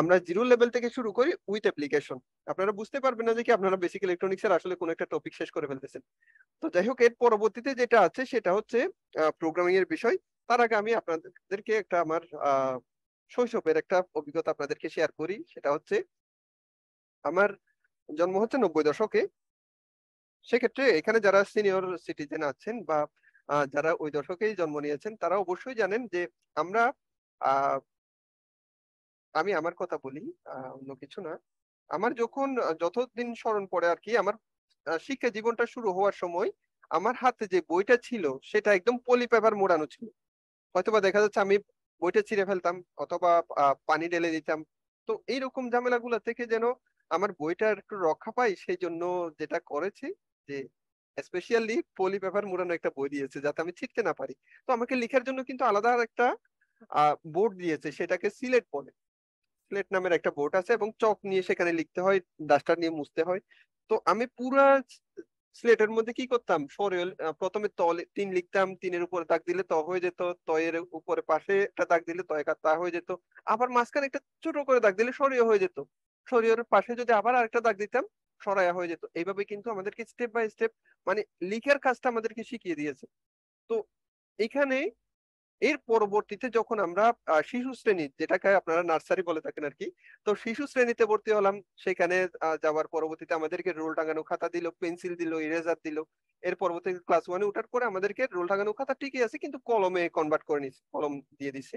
S1: আমরা জিরো লেভেল থেকে শুরু করি উইথ অ্যাপ্লিকেশন আপনারা বুঝতে পারবেন না যে কি আপনারা বেসিক ইলেকট্রনিক্স এর আসলে কোন একটা টপিক শেষ করে ফেলতেছেন তো যাই হোক এর পরবর্তীতে যেটা আছে সেটা হচ্ছে প্রোগ্রামিং এর বিষয় তার আগে আমি আপনাদেরকে একটা আমার শৈশবের একটা অভিজ্ঞতা আপনাদেরকে শেয়ার করি সেটা হচ্ছে আমার জন্ম হচ্ছে নব্বই দশকে সেক্ষেত্রে এখানে যারা সিনিয়র সিটিজেন আছেন বা যারা ওই দশকেই জন্ম নিয়েছেন তারা অবশ্যই জানেন যে আমরা আমি আমার কথা বলি অন্য কিছু না আমার যখন যতদিন স্মরণ পড়ে আর কি আমার শিক্ষা জীবনটা শুরু হওয়ার সময় আমার হাতে যে বইটা ছিল সেটা একদম পলি পেপার মোড়ানো ছিল হয়তোবা দেখা যাচ্ছে আমি বইটা ছিঁড়ে ফেলতাম অথবা পানি ঢেলে দিতাম তো এইরকম ঝামেলাগুলো থেকে যেন আমার বইটা একটু রক্ষা পাই সেই জন্য যেটা করেছি যে স্পেশালি পলি পেপার মোড়ানো একটা বই দিয়েছে যাতে আমি ছিটতে না পারি তো আমাকে লিখার জন্য কিন্তু আলাদা একটা বোর্ড দিয়েছে সেটাকে সিলেট বলে স্লেট নামের একটা বোর্ড আছে এবং চক নিয়ে সেখানে লিখতে হয় ডাস্টার নিয়ে মুছতে হয় তো আমি পুরো স্লেটের মধ্যে কি করতাম সরে প্রথমে তলে তিন লিখতাম তিনের উপরে দাগ দিলে ত হয়ে যেত তয়ের উপরে পাশে একটা দাগ দিলে তয় কাত হয়ে যেত আবার মাঝখানে একটা ছোট করে দাগ দিলে সরিয়ে হয়ে যেত সরিয়ে পাশে যদি আবার আরেকটা দাগ দিতাম সরাইয়া হয়ে যেত এইভাবে কিন্তু আমাদেরকে স্টেপ বাই স্টেপ মানে লিখার কাজটা আমাদেরকে শিখিয়ে দিয়েছে তো এখানে এর পরবর্তীতে যখন আমরা শিশু শ্রেণী যেটাকে আপনারা নার্সারি বলে থাকেন আর কি তো শিশু শ্রেণীতে ভর্তি হলাম সেখানে যাওয়ার পরবর্তীতে আমাদেরকে রোল টাঙানো খাতা দিল পেন্সিল দিল ইরেজার দিল এর পরবর্তীতে ক্লাস ওয়ানে ওঠার পরে আমাদেরকে রোল টাঙানো খাতা ঠিকই আছে কিন্তু কলমে কনভার্ট করে নিচ্ছে কলম দিয়ে দিছে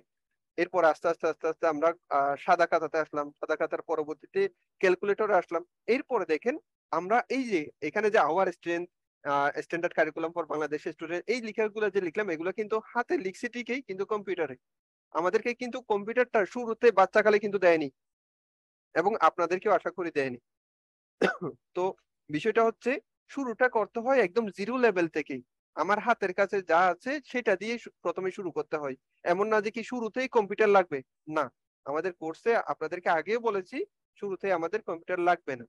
S1: এরপর আস্তে আস্তে আস্তে আস্তে আমরা সাদা খাতাতে আসলাম সাদা খাতার পরবর্তীতে ক্যালকুলেটরে আসলাম এরপরে দেখেন আমরা এই যে এখানে যে our strength standard curriculum for Bangladesh student এই লিখাগুলো যে লিখলাম এগুলো কিন্তু হাতে লিখছি ঠিকই কিন্তু কম্পিউটারে আমাদেরকে কিন্তু কম্পিউটারটা শুরুতে বাচ্চাকালে কিন্তু দেয়নি এবং আপনাদেরকেও আশা করি দেয়নি তো বিষয়টা হচ্ছে শুরুটা করতে হয় একদম জিরো লেভেল থেকে আমার হাতের কাছে যা আছে সেটা দিয়ে প্রথমে শুরু করতে হয় এমন না যে কি শুরুতেই কম্পিউটার লাগবে না আমাদের কোর্সে আপনাদেরকে আগেও বলেছি শুরুতে আমাদের কম্পিউটার লাগবে না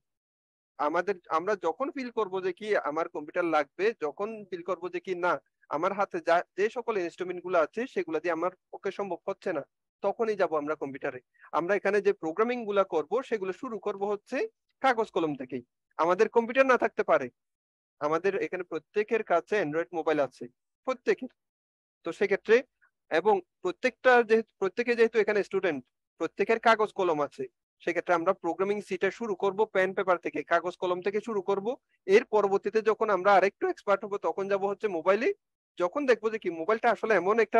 S1: আমাদের আমরা যখন ফিল করব যে কি আমার কম্পিউটার লাগবে যখন ফিল করব যে কি না আমার হাতে যা যে সকল ইনস্ট্রুমেন্ট গুলো আছে সেগুলো দিয়ে আমার পক্ষে সম্ভব হচ্ছে না তখনই যাব আমরা কম্পিউটারে আমরা এখানে যে প্রোগ্রামিং গুলা করব সেগুলো শুরু করব হচ্ছে কাগজ কলম থেকেই আমাদের কম্পিউটার না থাকতে পারে আমাদের এখানে প্রত্যেকের কাছে অ্যান্ড্রয়েড মোবাইল আছে প্রত্যেকের তো সেক্ষেত্রে এবং প্রত্যেকটা যেহেতু প্রত্যেকে যেহেতু এখানে স্টুডেন্ট প্রত্যেকের কাগজ কলম আছে সেক্ষেত্রে আমরা প্রোগ্রামিং সিটা শুরু করব পেন পেপার থেকে কাগজ কলম থেকে শুরু করব এর পরবর্তীতে যখন আমরা আরেকটু এক্সপার্ট হবো তখন যাব হচ্ছে মোবাইলে যখন দেখবো যে কি মোবাইলটা আসলে এমন একটা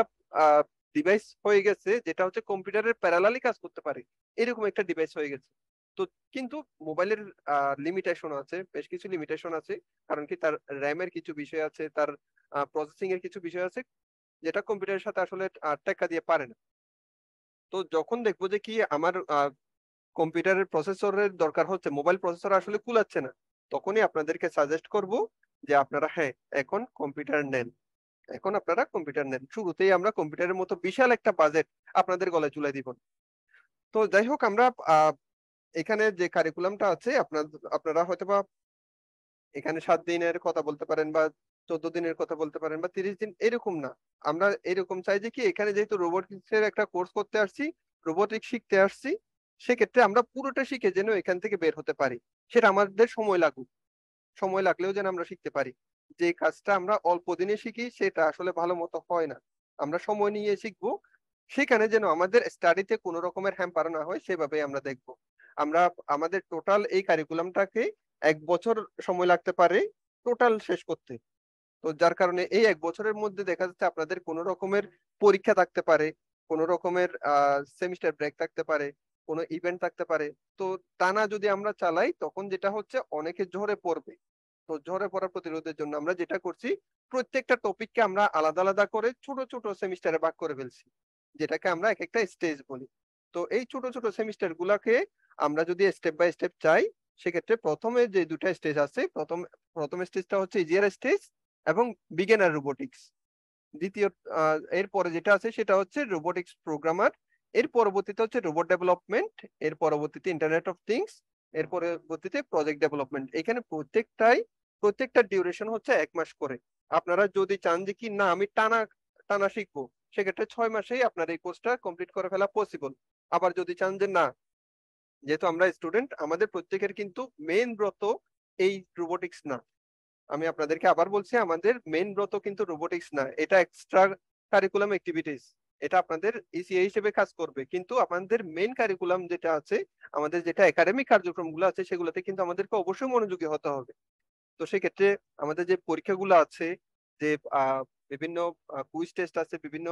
S1: ডিভাইস হয়ে গেছে যেটা হচ্ছে কম্পিউটারের প্যারালালি কাজ করতে পারে এরকম একটা ডিভাইস হয়ে গেছে তো কিন্তু মোবাইলের লিমিটেশন আছে বেশ কিছু লিমিটেশন আছে কারণ কি তার র্যামের কিছু বিষয় আছে তার প্রসেসিং এর কিছু বিষয় আছে যেটা কম্পিউটারের সাথে আসলে টেক্কা দিয়ে পারে না তো যখন দেখবো যে কি আমার কম্পিউটারের প্রসেসরের দরকার হচ্ছে মোবাইল প্রসেসর আসলে কুলাচ্ছে না তখনই আপনাদেরকে সাজেস্ট করব যে আপনারা হ্যাঁ এখন কম্পিউটার নেন এখন আপনারা কম্পিউটার নেন শুরুতেই আমরা কম্পিউটারের মতো বিশাল একটা বাজেট আপনাদের গলায় তুলে দিব তো যাই হোক আমরা এখানে যে কারিকুলামটা আছে আপনার আপনারা হয়তো বা এখানে সাত দিনের কথা বলতে পারেন বা চোদ্দ দিনের কথা বলতে পারেন বা তিরিশ দিন এরকম না আমরা এরকম চাই যে কি এখানে যেহেতু রোবোটিক্স এর একটা কোর্স করতে আসছি রোবোটিক্স শিখতে আসছি সেক্ষেত্রে আমরা পুরোটা শিখে যেন এখান থেকে বের হতে পারি সেটা আমাদের সময় লাগুক সময় লাগলেও যেন আমরা শিখতে পারি যে কাজটা আমরা অল্প দিনে শিখি সেটা আসলে ভালো মতো হয় না আমরা সময় নিয়ে শিখবো সেখানে যেন আমাদের স্টাডিতে কোনো রকমের হ্যাম্পার না হয় সেভাবে আমরা দেখব আমরা আমাদের টোটাল এই কারিকুলামটাকে এক বছর সময় লাগতে পারে টোটাল শেষ করতে তো যার কারণে এই এক বছরের মধ্যে দেখা যাচ্ছে আপনাদের কোনো রকমের পরীক্ষা থাকতে পারে কোনো রকমের সেমিস্টার ব্রেক থাকতে পারে কোনো ইভেন্ট থাকতে পারে তো টানা যদি আমরা চালাই তখন যেটা হচ্ছে অনেকে ঝরে পড়বে তো ঝরে পড়া প্রতিরোধের জন্য আমরা যেটা করছি প্রত্যেকটা টপিককে আমরা আলাদা আলাদা করে ছোট ছোট সেমিস্টারে ভাগ করে ফেলছি যেটাকে আমরা এক একটা স্টেজ বলি তো এই ছোট ছোট সেমিস্টার গুলাকে আমরা যদি স্টেপ বাই স্টেপ চাই সেক্ষেত্রে প্রথমে যে দুটা স্টেজ আছে প্রথম প্রথম স্টেজটা হচ্ছে ইজিয়ার স্টেজ এবং বিগেনার রোবোটিক্স দ্বিতীয় এরপরে যেটা আছে সেটা হচ্ছে রোবোটিক্স প্রোগ্রামার এর পরবর্তীতে হচ্ছে রোবট ডেভেলপমেন্ট এর পরবর্তীতে ইন্টারনেট অফ থিংস এর পরবর্তীতে প্রজেক্ট ডেভেলপমেন্ট এখানে প্রত্যেকটাই প্রত্যেকটা ডিউরেশন হচ্ছে এক মাস করে আপনারা যদি চান যে কি না আমি টানা টানা শিখবো সেক্ষেত্রে ছয় মাসেই আপনার এই কোর্সটা কমপ্লিট করে ফেলা পসিবল আবার যদি চান যে না যেহেতু আমরা স্টুডেন্ট আমাদের প্রত্যেকের কিন্তু মেন ব্রত এই রোবোটিক্স না আমি আপনাদেরকে আবার বলছি আমাদের মেন ব্রত কিন্তু রোবোটিক্স না এটা এক্সট্রা কারিকুলাম অ্যাক্টিভিটিস এটা আপনাদের ইসিএ e হিসেবে কাজ করবে কিন্তু আমাদের মেন কারিকুলাম যেটা আছে আমাদের যেটা একাডেমিক কার্যক্রমগুলো আছে সেগুলোতে কিন্তু আমাদেরকে অবশ্যই মনোযোগী হতে হবে তো সেক্ষেত্রে আমাদের যে পরীক্ষাগুলো আছে যে বিভিন্ন কুইজ টেস্ট আছে বিভিন্ন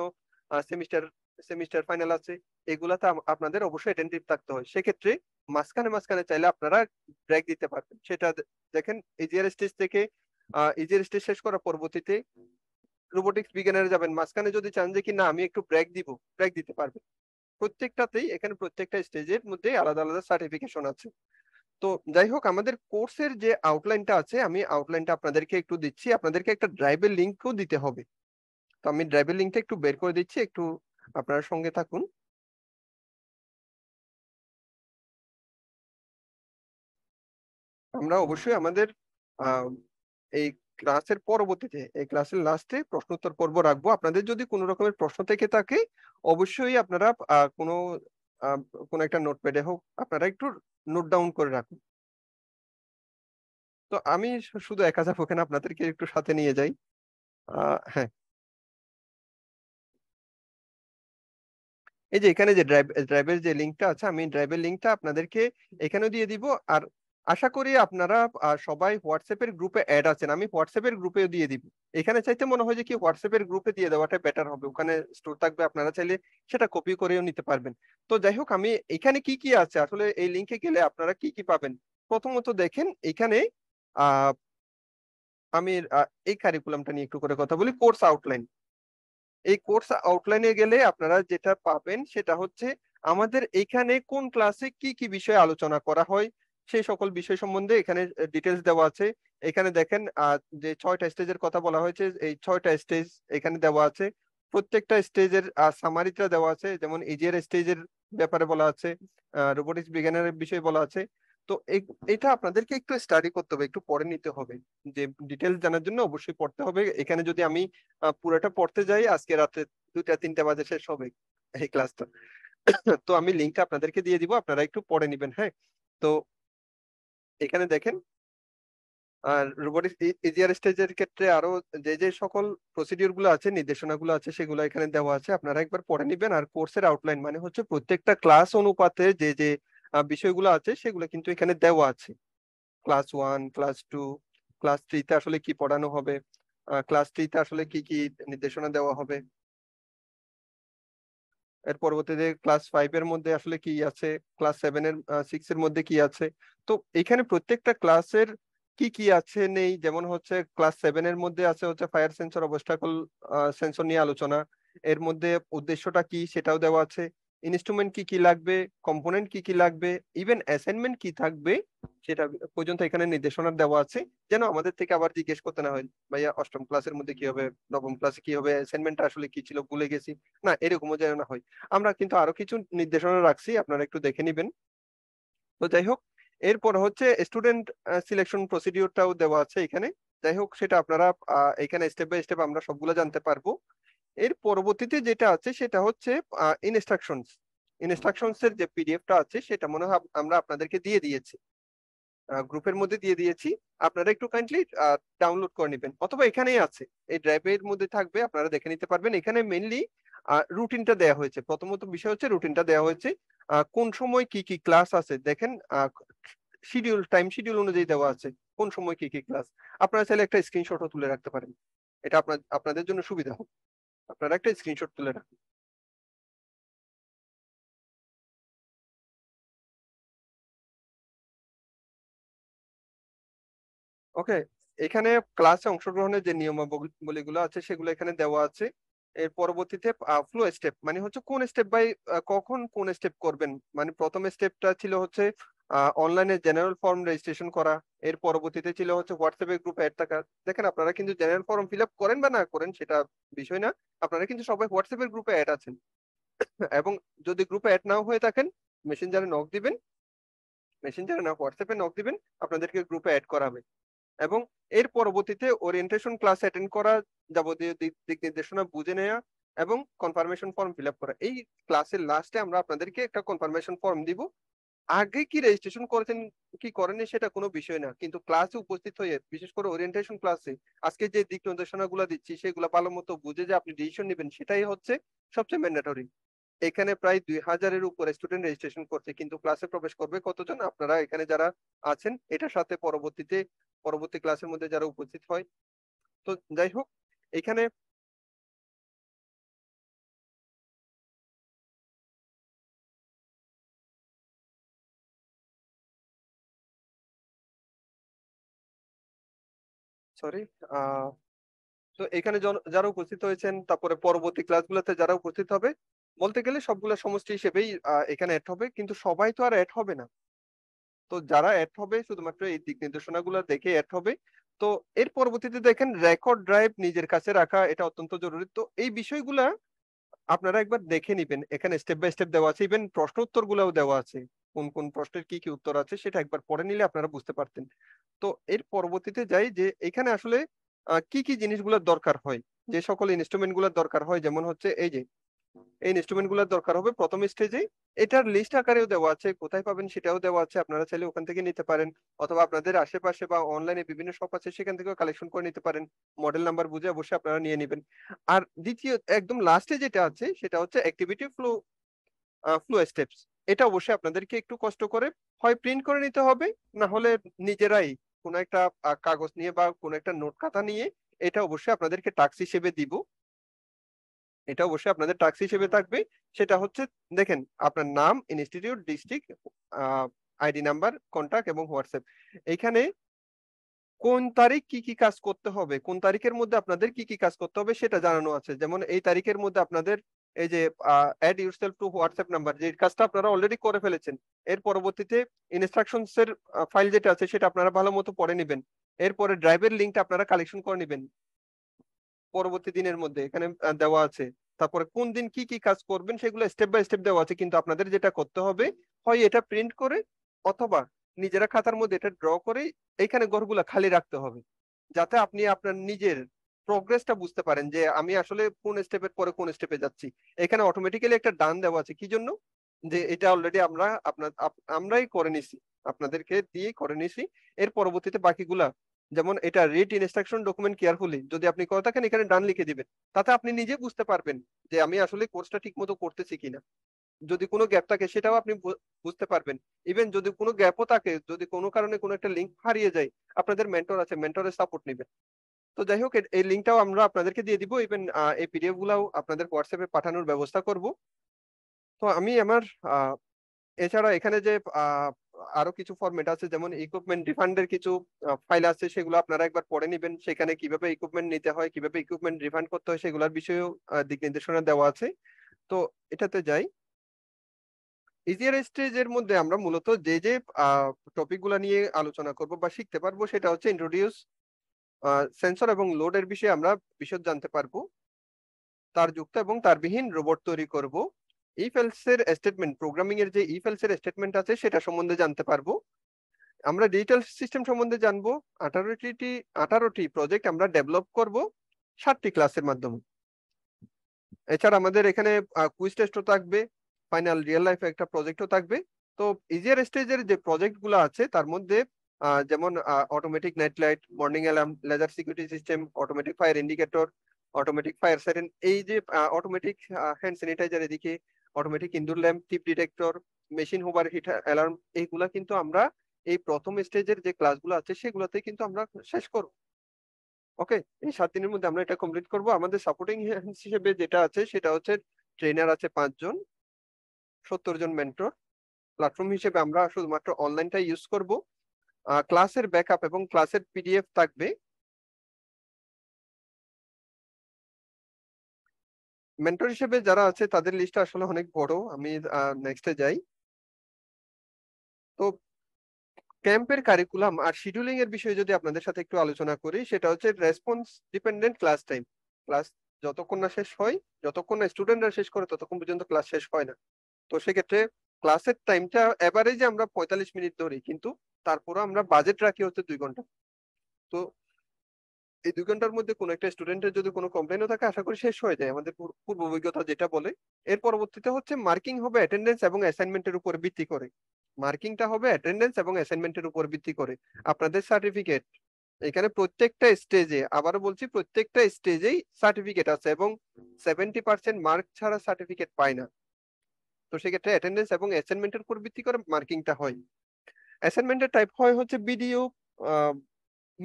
S1: সেমিস্টার সেমিস্টার ফাইনাল আছে এগুলাতে আপনাদের অবশ্যই অ্যাটেন্টিভ থাকতে হয় সেক্ষেত্রে মাঝখানে মাঝখানে চাইলে আপনারা ব্রেক দিতে পারবেন সেটা দেখেন এজিআর স্টেজ থেকে এজিআর স্টেজ শেষ করার পরবর্তীতে রোবোটিক্স বিজ্ঞানের যাবেন মাঝখানে যদি চান যে কি না আমি একটু ব্রেক দিব ব্রেক দিতে পারবেন প্রত্যেকটাতেই এখানে প্রত্যেকটা স্টেজের মধ্যে আলাদা আলাদা সার্টিফিকেশন আছে তো যাই হোক আমাদের কোর্সের যে আউটলাইনটা আছে আমি আউটলাইনটা আপনাদেরকে একটু দিচ্ছি আপনাদেরকে একটা ড্রাইভের লিঙ্কও দিতে হবে তো আমি ড্রাইভের লিঙ্কটা একটু বের করে দিচ্ছি একটু আপনার সঙ্গে থাকুন আমরা অবশ্যই আমাদের এই ক্লাসের পরবর্তীতে এই ক্লাসের লাস্টে উত্তর পর্ব রাখবো আপনাদের যদি কোনো রকমের প্রশ্ন থেকে থাকে অবশ্যই আপনারা কোনো কোনো একটা নোটপ্যাডে হোক আপনারা একটু নোট ডাউন করে রাখুন তো আমি শুধু একা যাবো কেন আপনাদেরকে একটু সাথে নিয়ে যাই হ্যাঁ এই যে এখানে যে ড্রাইভ ড্রাইভের যে লিঙ্কটা আছে আমি ড্রাইভের লিঙ্কটা আপনাদেরকে এখানেও দিয়ে দিব আর আশা করি আপনারা সবাই হোয়াটসঅ্যাপের গ্রুপে অ্যাড আছেন আমি হোয়াটসঅ্যাপের গ্রুপে দিয়ে দিব এখানে চাইতে মনে হয় যে কি হোয়াটসঅ্যাপের গ্রুপে দিয়ে দেওয়াটা বেটার হবে ওখানে স্টোর থাকবে আপনারা চাইলে সেটা কপি করেও নিতে পারবেন তো যাই হোক আমি এখানে কি কি আছে আসলে এই লিঙ্কে গেলে আপনারা কি কি পাবেন প্রথমত দেখেন এখানে আমি এই কারিকুলামটা নিয়ে একটু করে কথা বলি কোর্স আউটলাইন এই কোর্স আউটলাইনে গেলে আপনারা যেটা পাবেন সেটা হচ্ছে আমাদের এখানে কোন ক্লাসে কি কি বিষয়ে আলোচনা করা হয় সেই সকল বিষয় সম্বন্ধে এখানে ডিটেলস দেওয়া আছে এখানে দেখেন যে ছয়টা স্টেজের কথা বলা হয়েছে এই ছয়টা স্টেজ এখানে দেওয়া আছে প্রত্যেকটা স্টেজের সামারিটা দেওয়া আছে যেমন ইজিয়ার স্টেজের ব্যাপারে বলা আছে রোবোটিক্স বিজ্ঞানের বিষয়ে বলা আছে তো এটা আপনাদেরকে একটু স্টাডি করতে হবে একটু পড়ে নিতে হবে যে ডিটেলস জানার জন্য অবশ্যই পড়তে হবে এখানে যদি আমি পুরোটা পড়তে যাই আজকে রাতে দুটা তিনটা বাজে শেষ হবে এই ক্লাসটা তো আমি লিঙ্কটা আপনাদেরকে দিয়ে দিব আপনারা একটু পড়ে নিবেন হ্যাঁ তো এখানে দেখেন আর রোবোটিক্স ইজিয়ার স্টেজের ক্ষেত্রে আরো যে যে সকল প্রসিডিউর গুলো আছে নির্দেশনা গুলো আছে সেগুলো এখানে দেওয়া আছে আপনারা একবার পড়ে নিবেন আর কোর্সের আউটলাইন মানে হচ্ছে প্রত্যেকটা ক্লাস অনুপাতে যে যে বিষয়গুলো আছে সেগুলো কিন্তু এখানে দেওয়া আছে class one class two class থ্রিতে আসলে কি পড়ানো হবে ক্লাস থ্রিতে আসলে কি কি নির্দেশনা দেওয়া হবে এর পরবর্তীতে ক্লাস ফাইভ এর মধ্যে আসলে কি আছে ক্লাস সেভেন এর সিক্স এর মধ্যে কি আছে তো এখানে প্রত্যেকটা ক্লাসের কি কি আছে নেই যেমন হচ্ছে ক্লাস সেভেন এর মধ্যে আছে হচ্ছে ফায়ার সেন্সর অবস্টাকল সেন্সর নিয়ে আলোচনা এর মধ্যে উদ্দেশ্যটা কি সেটাও দেওয়া আছে ইনস্ট্রুমেন্ট কি কি লাগবে কম্পোনেন্ট কি কি লাগবে ইভেন অ্যাসাইনমেন্ট কি থাকবে সেটা পর্যন্ত এখানে নির্দেশনা দেওয়া আছে যেন আমাদের থেকে আবার জিজ্ঞেস করতে না হয় ভাইয়া অষ্টম ক্লাসের মধ্যে কি হবে নবম ক্লাসে কি হবে অ্যাসাইনমেন্ট আসলে কি ছিল ভুলে গেছি না এরকমও যেন না হয় আমরা কিন্তু আরো কিছু নির্দেশনা রাখছি আপনারা একটু দেখে নেবেন তো যাই হোক এরপর হচ্ছে স্টুডেন্ট সিলেকশন প্রসিডিওরটাও দেওয়া আছে এখানে যাই হোক সেটা আপনারা এখানে স্টেপ বাই স্টেপ আমরা সবগুলো জানতে পারবো এর পরবর্তীতে যেটা আছে সেটা হচ্ছে ইনস্ট্রাকশনস ইনস্ট্রাকশনস এর যে পিডিএফটা আছে সেটা মনে হয় আমরা আপনাদেরকে দিয়ে দিয়েছি গ্রুপের মধ্যে দিয়ে দিয়েছি আপনারা একটু কাইন্ডলি ডাউনলোড করে নেবেন অথবা এখানেই আছে এই ড্রাইভের মধ্যে থাকবে আপনারা দেখে নিতে পারবেন এখানে মেনলি রুটিনটা দেয়া হয়েছে প্রথমত বিষয় হচ্ছে রুটিনটা দেয়া হয়েছে কোন সময় কি কি ক্লাস আছে দেখেন শিডিউল টাইম শিডিউল অনুযায়ী দেওয়া আছে কোন সময় কি কি ক্লাস আপনারা চাইলে একটা স্ক্রিনশটও তুলে রাখতে পারেন এটা আপনাদের জন্য সুবিধা হবে আপনারা একটা স্ক্রিনশট তুলে রাখুন ওকে এখানে ক্লাসে অংশগ্রহণের যে নিয়মাবলীগুলো আছে সেগুলো এখানে দেওয়া আছে এর পরবর্তীতে ফ্লো স্টেপ মানে হচ্ছে কোন স্টেপ বাই কখন কোন স্টেপ করবেন মানে প্রথম স্টেপটা ছিল হচ্ছে অনলাইনে জেনারেল ফর্ম রেজিস্ট্রেশন করা এর পরবর্তীতে ছিল হচ্ছে হোয়াটসঅ্যাপে গ্রুপ অ্যাড থাকা দেখেন আপনারা কিন্তু জেনারেল ফর্ম ফিল আপ করেন বা না করেন সেটা বিষয় না আপনারা কিন্তু সবাই হোয়াটসঅ্যাপের গ্রুপে অ্যাড আছেন এবং যদি গ্রুপে অ্যাড নাও হয়ে থাকেন মেসেঞ্জারে নক দিবেন মেসেঞ্জারে না হোয়াটসঅ্যাপে নক দিবেন আপনাদেরকে গ্রুপে অ্যাড করা হবে এবং এর পরবর্তীতে ওরিয়েন্টেশন ক্লাস অ্যাটেন্ড করা যাবতীয় দিক নির্দেশনা বুঝে নেওয়া এবং কনফার্মেশন ফর্ম ফিল আপ করা এই ক্লাসের লাস্টে আমরা আপনাদেরকে একটা কনফার্মেশন ফর্ম দিব আগে কি রেজিস্ট্রেশন করেছেন কি করেনি সেটা কোনো বিষয় না কিন্তু ক্লাসে উপস্থিত হয়ে বিশেষ করে ওরিয়েন্টেশন ক্লাসে আজকে যে দিক নির্দেশনাগুলো দিচ্ছি সেগুলো ভালো মতো বুঝে যে আপনি ডিসিশন নেবেন সেটাই হচ্ছে সবচেয়ে ম্যান্ডেটরি এখানে প্রায় দুই হাজারের উপরে স্টুডেন্ট রেজিস্ট্রেশন করছে কিন্তু ক্লাসে প্রবেশ করবে কতজন আপনারা এখানে যারা আছেন এটার সাথে পরবর্তীতে পরবর্তী ক্লাসের মধ্যে যারা উপস্থিত হয় তো যাই হোক এখানে সরি তো এখানে যারা উপস্থিত হয়েছেন তারপরে পরবর্তী ক্লাসগুলোতে যারা উপস্থিত হবে বলতে গেলে সবগুলো সমষ্টি হিসেবেই এখানে অ্যাড হবে কিন্তু সবাই তো আর অ্যাড হবে না তো যারা অ্যাড হবে শুধুমাত্র এই দিক নির্দেশনাগুলো দেখে অ্যাড হবে তো এর পরবর্তীতে দেখেন রেকর্ড ড্রাইভ নিজের কাছে রাখা এটা অত্যন্ত জরুরি তো এই বিষয়গুলা আপনারা একবার দেখে নিবেন এখানে স্টেপ বাই স্টেপ দেওয়া আছে ইভেন প্রশ্ন উত্তর গুলাও দেওয়া আছে কোন কোন প্রশ্নের কি কি উত্তর আছে সেটা একবার পড়ে নিলে আপনারা বুঝতে পারতেন তো এর পরবর্তীতে যাই যে এখানে আসলে কি কি জিনিসগুলোর দরকার হয় যে সকল ইনস্ট্রুমেন্ট গুলোর দরকার হয় যেমন হচ্ছে এই যে এই ইনস্ট্রুমেন্ট গুলোর দরকার হবে প্রথম স্টেজে এটার লিস্ট আকারেও দেওয়া আছে কোথায় পাবেন সেটাও দেওয়া আছে আপনারা চাইলে ওখান থেকে নিতে পারেন অথবা আপনাদের আশেপাশে বা অনলাইনে বিভিন্ন শপ আছে সেখান থেকেও কালেকশন করে নিতে পারেন মডেল নাম্বার বুঝে অবশ্যই আপনারা নিয়ে নেবেন আর দ্বিতীয় একদম লাস্টে যেটা আছে সেটা হচ্ছে অ্যাক্টিভিটি ফ্লো ফ্লো স্টেপস এটা অবশ্যই আপনাদেরকে একটু কষ্ট করে হয় প্রিন্ট করে নিতে হবে না হলে নিজেরাই কোন একটা কাগজ নিয়ে বা কোন একটা নোট খাতা নিয়ে এটা অবশ্যই আপনাদেরকে টাক্স হিসেবে দিব এটা অবশ্যই আপনাদের টাক্স হিসেবে থাকবে সেটা হচ্ছে দেখেন আপনার নাম institute district ID number contact এবং হোয়াটসঅ্যাপ এখানে কোন তারিখ কি কি কাজ করতে হবে কোন তারিখের মধ্যে আপনাদের কি কি কাজ করতে হবে সেটা জানানো আছে যেমন এই তারিখের মধ্যে আপনাদের এই যে add yourself to WhatsApp number যে কাজটা আপনারা অলরেডি করে ফেলেছেন এর পরবর্তীতে ইনস্ট্রাকশনস এর ফাইল যেটা আছে সেটা আপনারা ভালো মতো পড়ে নেবেন এরপরে ড্রাইভের লিঙ্কটা আপনারা কালেকশন করে নেবেন পরবর্তী দিনের মধ্যে এখানে দেওয়া আছে তারপরে কোন দিন কি কি কাজ করবেন সেগুলো স্টেপ বাই স্টেপ দেওয়া আছে কিন্তু আপনাদের যেটা করতে হবে হয় এটা প্রিন্ট করে অথবা নিজেরা খাতার মধ্যে এটা ড্র করে এইখানে ঘরগুলো খালি রাখতে হবে যাতে আপনি আপনার নিজের প্রোগ্রেসটা বুঝতে পারেন যে আমি আসলে কোন স্টেপের পরে কোন স্টেপে যাচ্ছি এখানে অটোমেটিক্যালি একটা ডান দেওয়া আছে কি জন্য যে এটা অলরেডি আমরা আপনার আমরাই করে নিছি আপনাদেরকে দিয়ে করে নিছি এর পরবর্তীতে বাকিগুলা যেমন এটা রিট ইনস্ট্রাকশন ডকুমেন্ট কেয়ারফুলি যদি আপনি করে থাকেন এখানে ডান লিখে দিবেন তাতে আপনি নিজে বুঝতে পারবেন যে আমি আসলে কোর্সটা ঠিক মতো করতেছি কিনা যদি কোনো গ্যাপ থাকে সেটাও আপনি বুঝতে পারবেন ইভেন যদি কোনো গ্যাপও থাকে যদি কোনো কারণে কোনো একটা লিঙ্ক হারিয়ে যায় আপনাদের মেন্টর আছে মেন্টরের সাপোর্ট নেবেন তো যাই হোক এই লিঙ্কটাও আমরা আপনাদেরকে দিয়ে দিব ইভেন এই পিডিএফ গুলাও আপনাদের হোয়াটসঅ্যাপে পাঠানোর ব্যবস্থা করব তো আমি আমার এছাড়া এখানে যে আরো কিছু ফরম্যাট আছে যেমন ইকুইপমেন্ট রিফান্ডের কিছু ফাইল আছে সেগুলো আপনারা একবার পড়ে নেবেন সেখানে কিভাবে ইকুইপমেন্ট নিতে হয় কিভাবে ইকুইপমেন্ট রিফান্ড করতে হয় সেগুলোর বিষয়েও দিক নির্দেশনা দেওয়া আছে তো এটাতে যাই ইজিয়ার স্টেজ এর মধ্যে আমরা মূলত যে যে টপিকগুলো নিয়ে আলোচনা করব বা শিখতে পারবো সেটা হচ্ছে ইন্ট্রোডিউস সেন্সর এবং লোডের বিষয়ে আমরা বিশদ জানতে পারবো তার যুক্ত এবং তারবিহীন রোবট তৈরি করব ইফেলসের স্টেটমেন্ট প্রোগ্রামিং এর যে ইফেলসের স্টেটমেন্ট আছে সেটা সম্বন্ধে জানতে পারবো আমরা ডিজিটাল সিস্টেম সম্বন্ধে জানবো আঠারোটি আঠারোটি প্রজেক্ট আমরা ডেভেলপ করব সাতটি ক্লাসের মাধ্যমে এছাড়া আমাদের এখানে কুইজ টেস্টও থাকবে ফাইনাল রিয়েল লাইফে একটা প্রজেক্টও থাকবে তো ইজিয়ার স্টেজের যে প্রজেক্টগুলো আছে তার মধ্যে যেমন automatic night light morning alarm laser security system automatic fire indicator automatic fire siren এই যে অটোমেটিক হ্যান্ড স্যানিটাইজার এদিকে automatic indoor lamp tip detector machine hover heater alarm এইগুলা কিন্তু আমরা এই প্রথম স্টেজের যে ক্লাসগুলো আছে সেগুলোতে কিন্তু আমরা শেষ করব ওকে এই সাত দিনের মধ্যে আমরা এটা কমপ্লিট করব আমাদের সাপোর্টিং হ্যান্ডস হিসেবে যেটা আছে সেটা হচ্ছে ট্রেনার আছে পাঁচজন সত্তর জন মেন্টর প্ল্যাটফর্ম হিসেবে আমরা শুধুমাত্র অনলাইনটা ইউজ করব ক্লাসের ব্যাকআপ এবং ক্লাসের পিডিএফ থাকবে মেন্টর হিসেবে যারা আছে তাদের লিস্ট আসলে অনেক বড় আমি নেক্সটে যাই তো ক্যাম্পের কারিকুলাম আর শিডিউলিং এর বিষয়ে যদি আপনাদের সাথে একটু আলোচনা করি সেটা হচ্ছে response dependent class time class যতক্ষণ না শেষ হয় যতক্ষণ না স্টুডেন্টরা শেষ করে ততক্ষণ পর্যন্ত ক্লাস শেষ হয় না তো সেক্ষেত্রে ক্লাসের টাইমটা এভারেজে আমরা পঁয়তাল্লিশ মিনিট ধরি কিন্তু তারপরও আমরা বাজেট রাখি হচ্ছে দুই ঘন্টা তো এই দুই ঘন্টার মধ্যে কোনো একটা স্টুডেন্টের যদি কোনো কমপ্লেনও থাকে আশা করি শেষ হয়ে যায় আমাদের পূর্ব অভিজ্ঞতা যেটা বলে এর পরবর্তীতে হচ্ছে মার্কিং হবে অ্যাটেন্ডেন্স এবং অ্যাসাইনমেন্টের উপর ভিত্তি করে মার্কিংটা হবে অ্যাটেন্ডেন্স এবং অ্যাসাইনমেন্টের উপর ভিত্তি করে আপনাদের সার্টিফিকেট এখানে প্রত্যেকটা স্টেজে আবার বলছি প্রত্যেকটা স্টেজেই সার্টিফিকেট আছে এবং সেভেন্টি পার্সেন্ট মার্ক ছাড়া সার্টিফিকেট পায় না তো সেক্ষেত্রে অ্যাটেন্ডেন্স এবং অ্যাসাইনমেন্টের উপর ভিত্তি করে মার্কিংটা হয় অ্যাসাইনমেন্টের টাইপ হয় হচ্ছে ভিডিও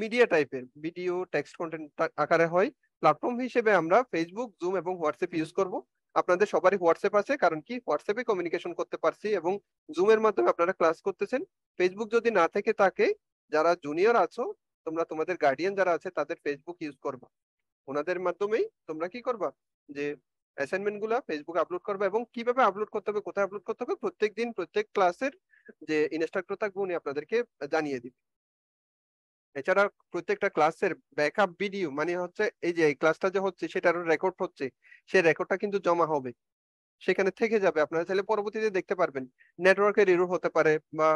S1: মিডিয়া টাইপের ভিডিও টেক্সট কন্টেন্ট আকারে হয় প্ল্যাটফর্ম হিসেবে আমরা ফেসবুক জুম এবং হোয়াটসঅ্যাপ ইউজ করব আপনাদের সবারই হোয়াটসঅ্যাপ আছে কারণ কি হোয়াটসঅ্যাপে কমিউনিকেশন করতে পারছি এবং জুমের মাধ্যমে আপনারা ক্লাস করতেছেন ফেসবুক যদি না থেকে থাকে যারা জুনিয়র আছো তোমরা তোমাদের গার্ডিয়ান যারা আছে তাদের ফেসবুক ইউজ করবা ওনাদের মাধ্যমেই তোমরা কি করবা যে অ্যাসাইনমেন্ট গুলা ফেসবুক আপলোড করবা এবং কিভাবে আপলোড করতে হবে কোথায় আপলোড করতে হবে প্রত্যেক দিন প্রত্যেক ক্লাসের যে ইনস্ট্রাক্টর থাকবে উনি আপনাদেরকে জানিয়ে দিবে এছাড়া প্রত্যেকটা ক্লাসের ব্যাকআপ ভিডিও মানে হচ্ছে এই যে এই ক্লাসটা যে হচ্ছে সেটার রেকর্ড হচ্ছে সেই রেকর্ডটা কিন্তু জমা হবে সেখানে থেকে যাবে আপনারা চাইলে পরবর্তীতে দেখতে পারবেন নেটওয়ার্কের ইরো হতে পারে বা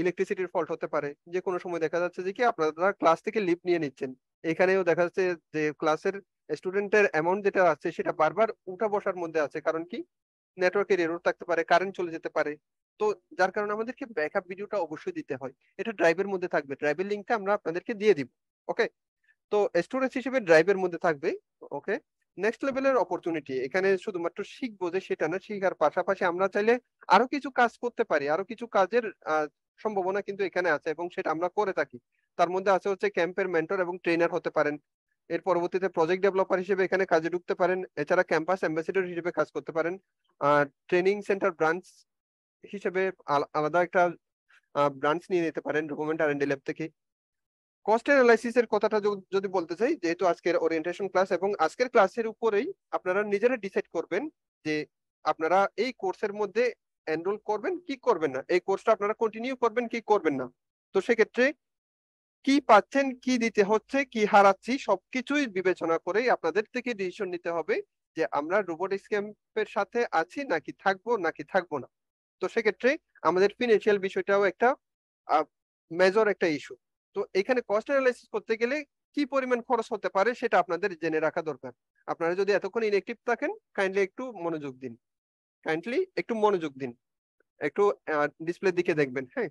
S1: ইলেকট্রিসিটির ফল্ট হতে পারে যে কোনো সময় দেখা যাচ্ছে যে কি আপনারা ক্লাস থেকে লিপ নিয়ে নিচ্ছেন এখানেও দেখা যাচ্ছে যে ক্লাসের স্টুডেন্টের অ্যামাউন্ট যেটা আছে সেটা বারবার উঠা বসার মধ্যে আছে কারণ কি নেটওয়ার্কের এরর থাকতে পারে কারেন্ট চলে যেতে পারে তো যার কারণে আমাদেরকে ব্যাকআপ ভিডিওটা অবশ্যই দিতে হয় এটা ড্রাইভের মধ্যে থাকবে ড্রাইভের লিঙ্কটা আমরা আপনাদেরকে দিয়ে দিব ওকে তো স্টোরেজ হিসেবে ড্রাইভের মধ্যে থাকবে ওকে নেক্সট লেভেলের অপরচুনিটি এখানে শুধুমাত্র শিখবো যে সেটা না শিখার পাশাপাশি আমরা চাইলে আরো কিছু কাজ করতে পারি আরো কিছু কাজের সম্ভাবনা কিন্তু এখানে আছে এবং সেটা আমরা করে থাকি তার মধ্যে আছে হচ্ছে ক্যাম্পের মেন্টর এবং ট্রেনার হতে পারেন এর পরবর্তীতে প্রজেক্ট ডেভেলপার হিসেবে এখানে কাজে ঢুকতে পারেন এছাড়া ক্যাম্পাস অ্যাম্বাসেডর হিসেবে কাজ করতে পারেন ট্রেনিং সেন্টার ব্রাঞ্চ হিসেবে আলাদা একটা ব্রাঞ্চ নিয়ে নিতে পারেন ডকুমেন্ট আর এন্ড থেকে কস্ট অ্যানালাইসিস এর কথাটা যদি বলতে চাই যেহেতু আজকের ওরিয়েন্টেশন ক্লাস এবং আজকের ক্লাসের উপরেই আপনারা নিজেরা ডিসাইড করবেন যে আপনারা এই কোর্সের মধ্যে এনরোল করবেন কি করবেন না এই কোর্সটা আপনারা কন্টিনিউ করবেন কি করবেন না তো সেক্ষেত্রে কি পাচ্ছেন কি দিতে হচ্ছে কি হারাচ্ছি সবকিছুই বিবেচনা করেই আপনাদের থেকে ডিসিশন নিতে হবে যে আমরা রোবোটিক্স ক্যাম্পের সাথে আছি নাকি থাকবো নাকি থাকবো না তো সেক্ষেত্রে আমাদের ফিনান্সিয়াল বিষয়টাও একটা মেজর একটা ইস্যু তো এখানে কস্ট অ্যানালাইসিস করতে গেলে কি পরিমাণ খরচ হতে পারে সেটা আপনাদের জেনে রাখা দরকার আপনারা যদি এতক্ষণ ইনএক্টিভ থাকেন কাইন্ডলি একটু মনোযোগ দিন কাইন্ডলি একটু মনোযোগ দিন একটু ডিসপ্লের দিকে দেখবেন হ্যাঁ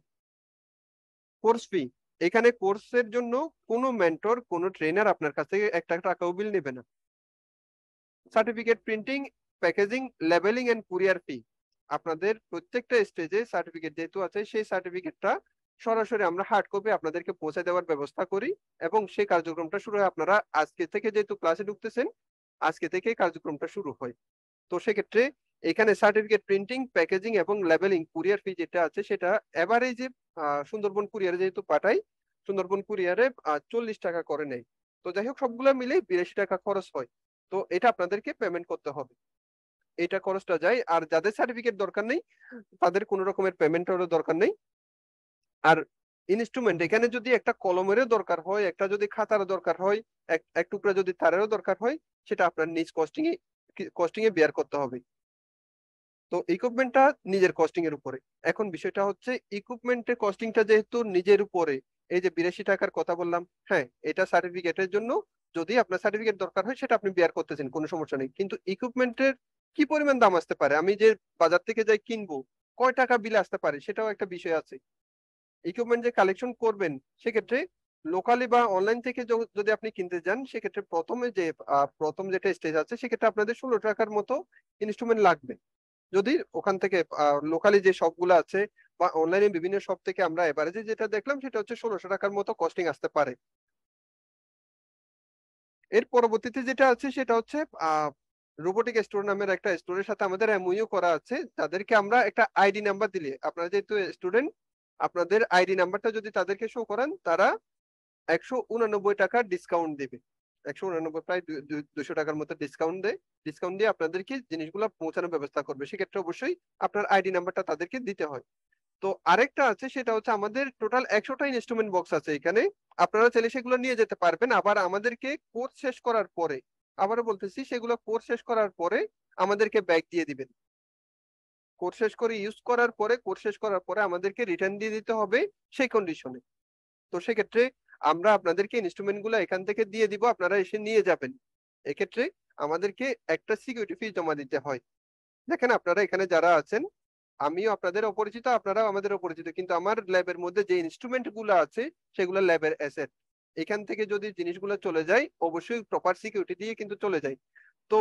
S1: কোর্স ফি এখানে কোর্সের জন্য কোনো মেন্টর কোনো ট্রেনার আপনার কাছ থেকে একটা টাকাও বিল নেবে না certificate printing packaging labeling and courier fee আপনাদের প্রত্যেকটা স্টেজে সার্টিফিকেট যেহেতু আছে সেই সার্টিফিকেটটা সরাসরি আমরা হার্ড কপি আপনাদেরকে পৌঁছে দেওয়ার ব্যবস্থা করি এবং সেই কার্যক্রমটা শুরু হয় আপনারা আজকে থেকে যেহেতু ক্লাসে ঢুকতেছেন আজকে থেকে কার্যক্রমটা শুরু হয় তো সেক্ষেত্রে এখানে সার্টিফিকেট প্রিন্টিং প্যাকেজিং এবং লেবেলিং কুরিয়ার ফি যেটা আছে সেটা এবারে যে সুন্দরবন কুরিয়ারে যেহেতু পাঠাই সুন্দরবন কুরিয়ারে চল্লিশ টাকা করে নেয় তো যাই হোক সবগুলো মিলে বিরাশি টাকা খরচ হয় তো এটা আপনাদেরকে পেমেন্ট করতে হবে এটা খরচটা যায় আর যাদের সার্টিফিকেট দরকার নেই তাদের কোনো রকমের পেমেন্টেরও দরকার নেই আর ইনস্ট্রুমেন্ট এখানে যদি একটা কলমেরও দরকার হয় একটা যদি খাতারও দরকার হয় এক টুকরা যদি তারেরও দরকার হয় সেটা আপনার নিজ কস্টিং এ কস্টিং এ বেয়ার করতে হবে তো ইকুইপমেন্টটা নিজের কস্টিং এর উপরে এখন বিষয়টা হচ্ছে ইকুইপমেন্টের কস্টিংটা যেহেতু নিজের উপরে এই যে বিরাশি টাকার কথা বললাম হ্যাঁ এটা সার্টিফিকেটের জন্য যদি আপনার সার্টিফিকেট দরকার হয় সেটা আপনি বিয়ার করতেছেন কোনো সমস্যা নেই কিন্তু ইকুইপমেন্টের কি পরিমাণ দাম আসতে পারে আমি যে বাজার থেকে যাই কিনবো কয় টাকা বিল আসতে পারে সেটাও একটা বিষয় আছে ইকুইপমেন্ট যে কালেকশন করবেন সেক্ষেত্রে লোকালি বা অনলাইন থেকে যদি আপনি কিনতে যান সেক্ষেত্রে প্রথমে যে প্রথম যেটা স্টেজ আছে সেক্ষেত্রে আপনাদের ষোলো টাকার মতো ইনস্ট্রুমেন্ট লাগবে যদি ওখান থেকে লোকালি যে শপগুলো আছে বা অনলাইনে বিভিন্ন শপ থেকে আমরা এবারে যেটা দেখলাম সেটা হচ্ছে ষোলোশো টাকার মতো কস্টিং আসতে পারে এর পরবর্তীতে যেটা আছে সেটা হচ্ছে রোবোটিক স্টোর নামের একটা স্টোরের সাথে আমাদের এমইউ করা আছে তাদেরকে আমরা একটা আইডি নাম্বার দিলে আপনারা যেহেতু স্টুডেন্ট আপনাদের আইডি নাম্বারটা যদি তাদেরকে শো করেন তারা একশো উনানব্বই টাকার ডিসকাউন্ট দেবে একশো উনানব্বই প্রায় দুশো টাকার মতো ডিসকাউন্ট দেয় ডিসকাউন্ট দিয়ে আপনাদেরকে জিনিসগুলো পৌঁছানোর ব্যবস্থা করবে সেক্ষেত্রে অবশ্যই আপনার আইডি নাম্বারটা তাদেরকে দিতে হয় তো আরেকটা আছে সেটা হচ্ছে আমাদের টোটাল একশোটা ইনস্ট্রুমেন্ট বক্স আছে এখানে আপনারা চাইলে সেগুলো নিয়ে যেতে পারবেন আবার আমাদেরকে কোর্স শেষ করার পরে আবারও বলতেছি সেগুলো কোর্স শেষ করার পরে আমাদেরকে ব্যাগ দিয়ে দিবেন কোর্স শেষ করে ইউজ করার পরে কোর্স শেষ করার পরে আমাদেরকে রিটার্ন দিয়ে দিতে হবে সেই কন্ডিশনে তো সেক্ষেত্রে আমরা আপনাদেরকে ইনস্ট্রুমেন্টগুলো এখান থেকে দিয়ে দিব আপনারা এসে নিয়ে যাবেন এক্ষেত্রে আমাদেরকে একটা সিকিউরিটি ফি জমা দিতে হয় দেখেন আপনারা এখানে যারা আছেন আমিও আপনাদের অপরিচিত আপনারাও আমাদের অপরিচিত কিন্তু আমার ল্যাবের মধ্যে যে ইনস্ট্রুমেন্ট গুলো আছে সেগুলো ল্যাবের অ্যাসেট এখান থেকে যদি জিনিসগুলো চলে যায় অবশ্যই প্রপার সিকিউরিটি দিয়ে কিন্তু চলে যায় তো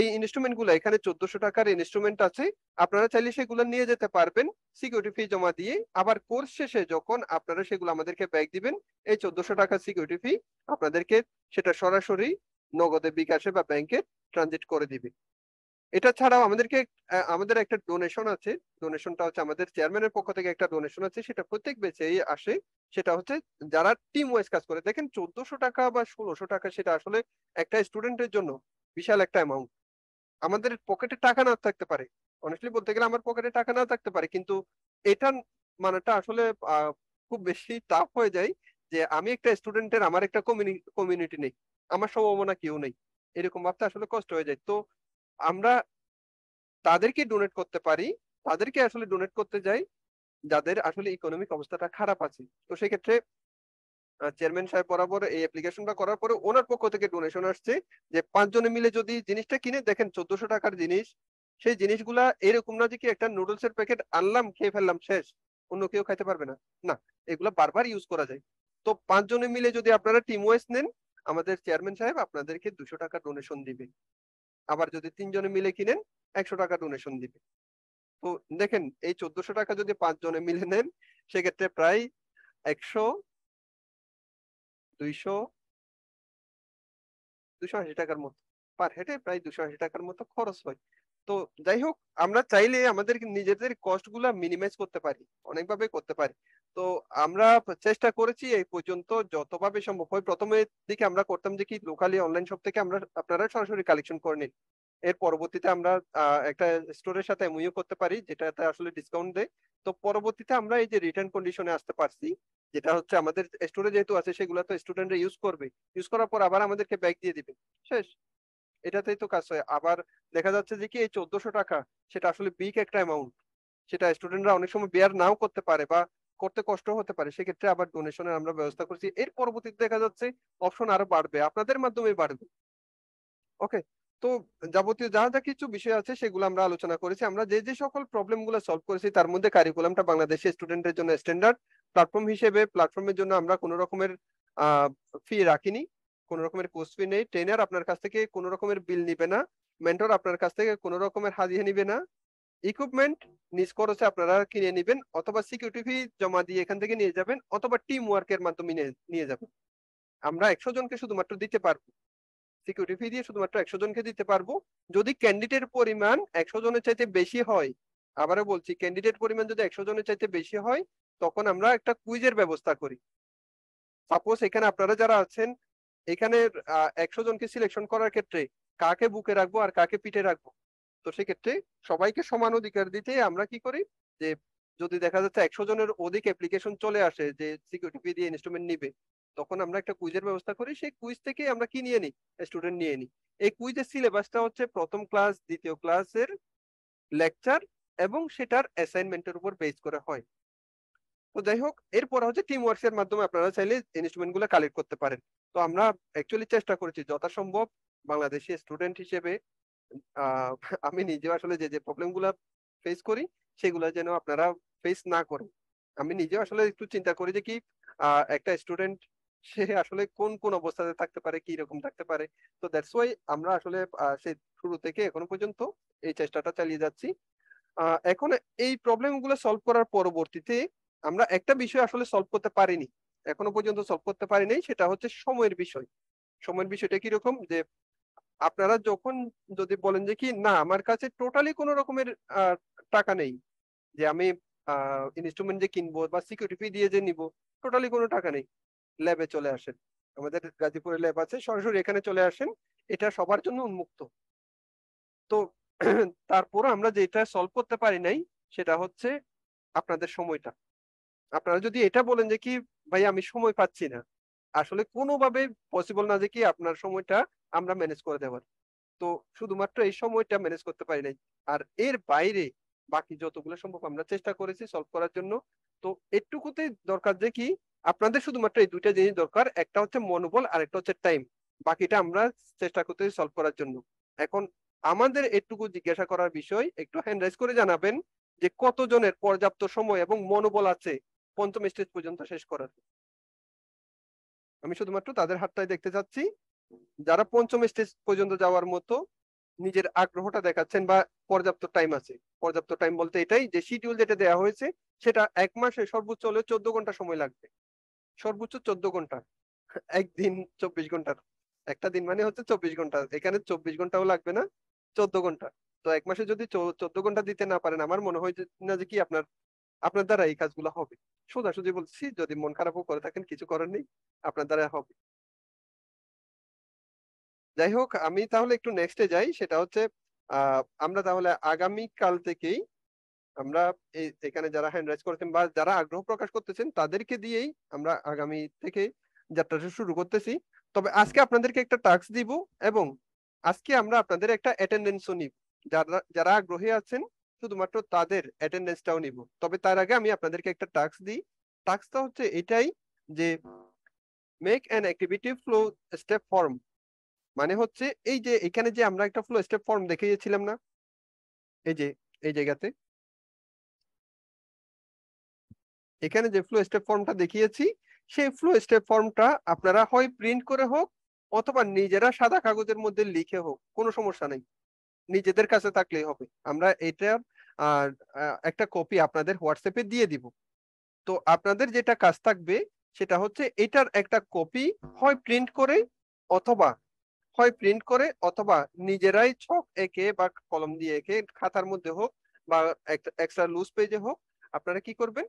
S1: এই ইনস্ট্রুমেন্ট গুলো এখানে চোদ্দশো টাকার ইনস্ট্রুমেন্ট আছে আপনারা চাইলে সেগুলো নিয়ে যেতে পারবেন সিকিউরিটি ফি জমা দিয়ে আবার কোর্স শেষে যখন আপনারা সেগুলো আমাদেরকে ব্যাক দিবেন এই চোদ্দশো টাকার সিকিউরিটি ফি আপনাদেরকে সেটা সরাসরি নগদে বিকাশে বা ব্যাংকে ট্রানজিট করে দিবে এটা ছাড়াও আমাদেরকে আমাদের একটা ডোনেশন আছে ডোনেশনটা হচ্ছে আমাদের চেয়ারম্যানের পক্ষ থেকে একটা ডোনেশন আছে সেটা প্রত্যেক বেচেই আসে সেটা হচ্ছে যারা টিম ওয়াইজ কাজ করে দেখেন চোদ্দশো টাকা বা ষোলোশো টাকা সেটা আসলে একটা স্টুডেন্টের জন্য বিশাল একটা অ্যামাউন্ট আমাদের পকেটে টাকা না থাকতে পারে অনেকলি বলতে গেলে আমার পকেটে টাকা না থাকতে পারে কিন্তু এটা মানেটা আসলে খুব বেশি টাফ হয়ে যায় যে আমি একটা স্টুডেন্টের আমার একটা কমিউনিটি নেই আমার সম্ভাবনা কেউ নেই এরকম ভাবতে আসলে কষ্ট হয়ে যায় তো আমরা তাদেরকে ডোনেট করতে পারি তাদেরকে আসলে ডোনেট করতে যাই যাদের আসলে ইকোনমিক অবস্থাটা খারাপ আছে তো সেই ক্ষেত্রে চেয়ারম্যান সাহেব বরাবর এই অ্যাপ্লিকেশনটা করার পরে ওনার পক্ষ থেকে ডোনেশন আসছে যে পাঁচজনে মিলে যদি জিনিসটা কিনে দেখেন চোদ্দশো টাকার জিনিস সেই জিনিসগুলা এরকম না যে কি একটা নুডলস এর প্যাকেট আনলাম খেয়ে ফেললাম শেষ অন্য কেউ খাইতে পারবে না না এগুলো বারবার ইউজ করা যায় তো পাঁচজনে মিলে যদি আপনারা টিম ওয়েস নেন আমাদের চেয়ারম্যান সাহেব আপনাদেরকে দুশো টাকা ডোনেশন দিবে আবার যদি তিনজনে মিলে কিনেন একশো টাকা ডোনেশন দিবে তো দেখেন এই চোদ্দশো টাকা যদি পাঁচজনে মিলে নেন সেক্ষেত্রে প্রায় একশো দুইশো দুশো আশি টাকার মতো পার হেডে প্রায় দুশো আশি টাকার মতো খরচ হয় তো যাই হোক আমরা চাইলে আমাদের নিজেদের কস্ট গুলা মিনিমাইজ করতে পারি অনেকভাবে করতে পারি তো আমরা চেষ্টা করেছি এই পর্যন্ত যতভাবে সম্ভব হয় প্রথমে দিকে আমরা করতাম যে কি লোকালি অনলাইন শপ থেকে আমরা আপনারা সরাসরি কালেকশন করে নিন এর পরবর্তীতে আমরা একটা স্টোরের সাথে এমইও করতে পারি যেটাতে আসলে ডিসকাউন্ট দেয় তো পরবর্তীতে আমরা এই যে রিটার্ন কন্ডিশনে আসতে পারছি যেটা হচ্ছে আমাদের স্টোরে যেহেতু আছে সেগুলো তো স্টুডেন্টরা ইউজ করবে ইউজ করার পর আবার আমাদেরকে ব্যাগ দিয়ে দিবে শেষ এটাতেই তো কাজ হয় আবার দেখা যাচ্ছে যে কি এই চোদ্দশো টাকা সেটা আসলে বিগ একটা অ্যামাউন্ট সেটা স্টুডেন্টরা অনেক সময় বেয়ার নাও করতে পারে বা করতে কষ্ট হতে পারে সেক্ষেত্রে আবার ডোনেশনের আমরা ব্যবস্থা করছি এর পরবর্তীতে দেখা যাচ্ছে অপশন আরো বাড়বে আপনাদের মাধ্যমে বাড়বে ওকে তো যাবতীয় যা যা কিছু বিষয় আছে সেগুলো আমরা আলোচনা করেছি আমরা যে যে সকল প্রবলেম গুলো সলভ করেছি তার মধ্যে কারিকুলামটা বাংলাদেশের স্টুডেন্টের জন্য স্ট্যান্ডার্ড প্ল্যাটফর্ম হিসেবে প্ল্যাটফর্মের জন্য আমরা কোনো রকমের ফি রাখিনি কোনো রকমের কোর্স ফি নেই ট্রেনার আপনার কাছ থেকে কোনো রকমের বিল নিবে না মেন্টর আপনার কাছ থেকে কোনো রকমের হাজিয়ে নিবে না ইকুইপমেন্ট নিজ খরচে আপনারা কিনে নেবেন অথবা সিকিউরিটি ফি জমা দিয়ে এখান থেকে নিয়ে যাবেন অথবা টিম ওয়ার্কের মাধ্যমে নিয়ে যাবেন আমরা একশো জনকে শুধুমাত্র দিতে পারবো সিকিউরিটি ফি দিয়ে শুধুমাত্র একশো জনকে দিতে পারবো যদি ক্যান্ডিডেট পরিমাণ একশো জনের চাইতে বেশি হয় আবারও বলছি ক্যান্ডিডেট পরিমাণ যদি একশো জনের চাইতে বেশি হয় তখন আমরা একটা কুইজের ব্যবস্থা করি সাপোজ এখানে আপনারা যারা আছেন এখানে একশো জনকে সিলেকশন করার ক্ষেত্রে কাকে বুকে রাখবো আর কাকে পিঠে রাখবো তো সেক্ষেত্রে সবাইকে সমান অধিকার দিতে আমরা কি করি যে যদি দেখা যাচ্ছে একশো জনের অধিক অ্যাপ্লিকেশন চলে আসে যে সিকিউরিটি দিয়ে ইনস্ট্রুমেন্ট নিবে তখন আমরা একটা কুইজের ব্যবস্থা করি সেই কুইজ থেকে আমরা কি নিয়ে নিই স্টুডেন্ট নিয়ে নিই এই কুইজের সিলেবাসটা হচ্ছে প্রথম ক্লাস দ্বিতীয় ক্লাসের লেকচার এবং সেটার অ্যাসাইনমেন্টের উপর বেস করে হয় তো যাই হোক এরপর হচ্ছে টিম ওয়ার্কস এর মাধ্যমে আপনারা চাইলে ইনস্ট্রুমেন্ট গুলো কালেক্ট করতে পারেন তো আমরা অ্যাকচুয়ালি চেষ্টা করেছি যথাসম্ভব বাংলাদেশি স্টুডেন্ট হিসেবে আমি নিজে আসলে যে যে প্রবলেমগুলো ফেস করি সেগুলো যেন আপনারা ফেস না করেন আমি নিজে আসলে একটু চিন্তা করি যে কি একটা স্টুডেন্ট সে আসলে কোন কোন অবস্থাতে থাকতে পারে কি রকম থাকতে পারে তো দ্যাটস ওয়াই আমরা আসলে সে শুরু থেকে এখনো পর্যন্ত এই চেষ্টাটা চালিয়ে যাচ্ছি এখন এই প্রবলেমগুলো সলভ করার পরবর্তীতে আমরা একটা বিষয় আসলে সলভ করতে পারিনি এখনো পর্যন্ত সলভ করতে পারিনি সেটা হচ্ছে সময়ের বিষয় সময়ের বিষয়টা কি রকম যে আপনারা যখন যদি বলেন যে কি না আমার কাছে টোটালি কোনো রকমের টাকা নেই যে আমি ইনস্ট্রুমেন্ট যে কিনবো বা সিকিউরিটি ফি দিয়ে যে নিব টোটালি কোনো টাকা নেই ল্যাবে চলে আসেন আমাদের গাজীপুরে ল্যাব আছে সরাসরি এখানে চলে আসেন এটা সবার জন্য উন্মুক্ত তো তারপর আমরা যেটা সলভ করতে পারি নাই সেটা হচ্ছে আপনাদের সময়টা আপনারা যদি এটা বলেন যে কি ভাই আমি সময় পাচ্ছি না আসলে কোনোভাবে পসিবল না যে কি আপনার সময়টা আমরা ম্যানেজ করে দেওয়ার তো শুধুমাত্র এই সময়টা ম্যানেজ করতে পারি নাই আর এর বাইরে বাকি যতগুলো সম্ভব আমরা চেষ্টা করেছি সলভ করার জন্য তো এটুকুতেই দরকার যে কি আপনাদের শুধুমাত্র এই দুইটা জিনিস দরকার একটা হচ্ছে মনোবল আর একটা হচ্ছে টাইম বাকিটা আমরা চেষ্টা করতে সলভ করার জন্য এখন আমাদের এটুকু জিজ্ঞাসা করার বিষয় একটু হ্যান্ড রাইজ করে জানাবেন যে কতজনের পর্যাপ্ত সময় এবং মনোবল আছে পঞ্চম স্টেজ পর্যন্ত শেষ করার আমি শুধুমাত্র তাদের হাতটাই দেখতে চাচ্ছি যারা পঞ্চম স্টেজ পর্যন্ত যাওয়ার মতো নিজের আগ্রহটা দেখাচ্ছেন বা পর্যাপ্ত টাইম আছে পর্যাপ্ত টাইম বলতে এটাই যে শিডিউল যেটা দেওয়া হয়েছে সেটা এক মাসে সর্বোচ্চ হলে চোদ্দ ঘন্টা সময় লাগবে সর্বোচ্চ চোদ্দ ঘন্টা একদিন চব্বিশ ঘন্টার একটা দিন মানে হচ্ছে চব্বিশ ঘন্টা এখানে চব্বিশ ঘন্টাও লাগবে না চোদ্দ ঘন্টা তো এক মাসে যদি চোদ্দ ঘন্টা দিতে না পারেন আমার মনে হয় না যে কি আপনার আপনার দ্বারা এই কাজগুলো হবে সোজাসুজি বলছি যদি মন খারাপও করে থাকেন কিছু করার নেই আপনার দ্বারা হবে যাই হোক আমি তাহলে একটু নেক্সটে যাই সেটা হচ্ছে আমরা তাহলে আগামী কাল থেকেই আমরা এখানে যারা হ্যান্ড রাইজ করেছেন বা যারা আগ্রহ প্রকাশ করতেছেন তাদেরকে দিয়েই আমরা আগামী থেকে যাত্রাটা শুরু করতেছি তবে আজকে আপনাদেরকে একটা টাক্স দিব এবং আজকে আমরা আপনাদের একটা অ্যাটেন্ডেন্সও নিব যারা যারা আগ্রহী আছেন শুধুমাত্র তাদের অ্যাটেন্ডেন্সটাও নিব তবে তার আগে আমি আপনাদেরকে একটা টাস্ক দিই টাস্কটা হচ্ছে এটাই যে make an activity flow step form মানে হচ্ছে এই যে এখানে যে আমরা একটা ফ্লো স্টেপ ফর্ম দেখিয়েছিলাম না এই যে এই জায়গাতে এখানে যে ফ্লো স্টেপ ফর্মটা দেখিয়েছি সেই ফ্লো স্টেপ ফর্মটা আপনারা হয় প্রিন্ট করে হোক অথবা নিজেরা সাদা কাগজের মধ্যে লিখে হোক কোনো সমস্যা নেই নিজেদের কাছে থাকলেই হবে আমরা এটা একটা কপি আপনাদের হোয়াটসঅ্যাপে দিয়ে দিব তো আপনাদের যেটা কাজ থাকবে সেটা হচ্ছে এটার একটা কপি হয় প্রিন্ট করে অথবা হয় প্রিন্ট করে অথবা নিজেরাই ছক এঁকে বা কলম দিয়ে এঁকে খাতার মধ্যে হোক বা এক্সট্রা লুজ পেজে হোক আপনারা কি করবেন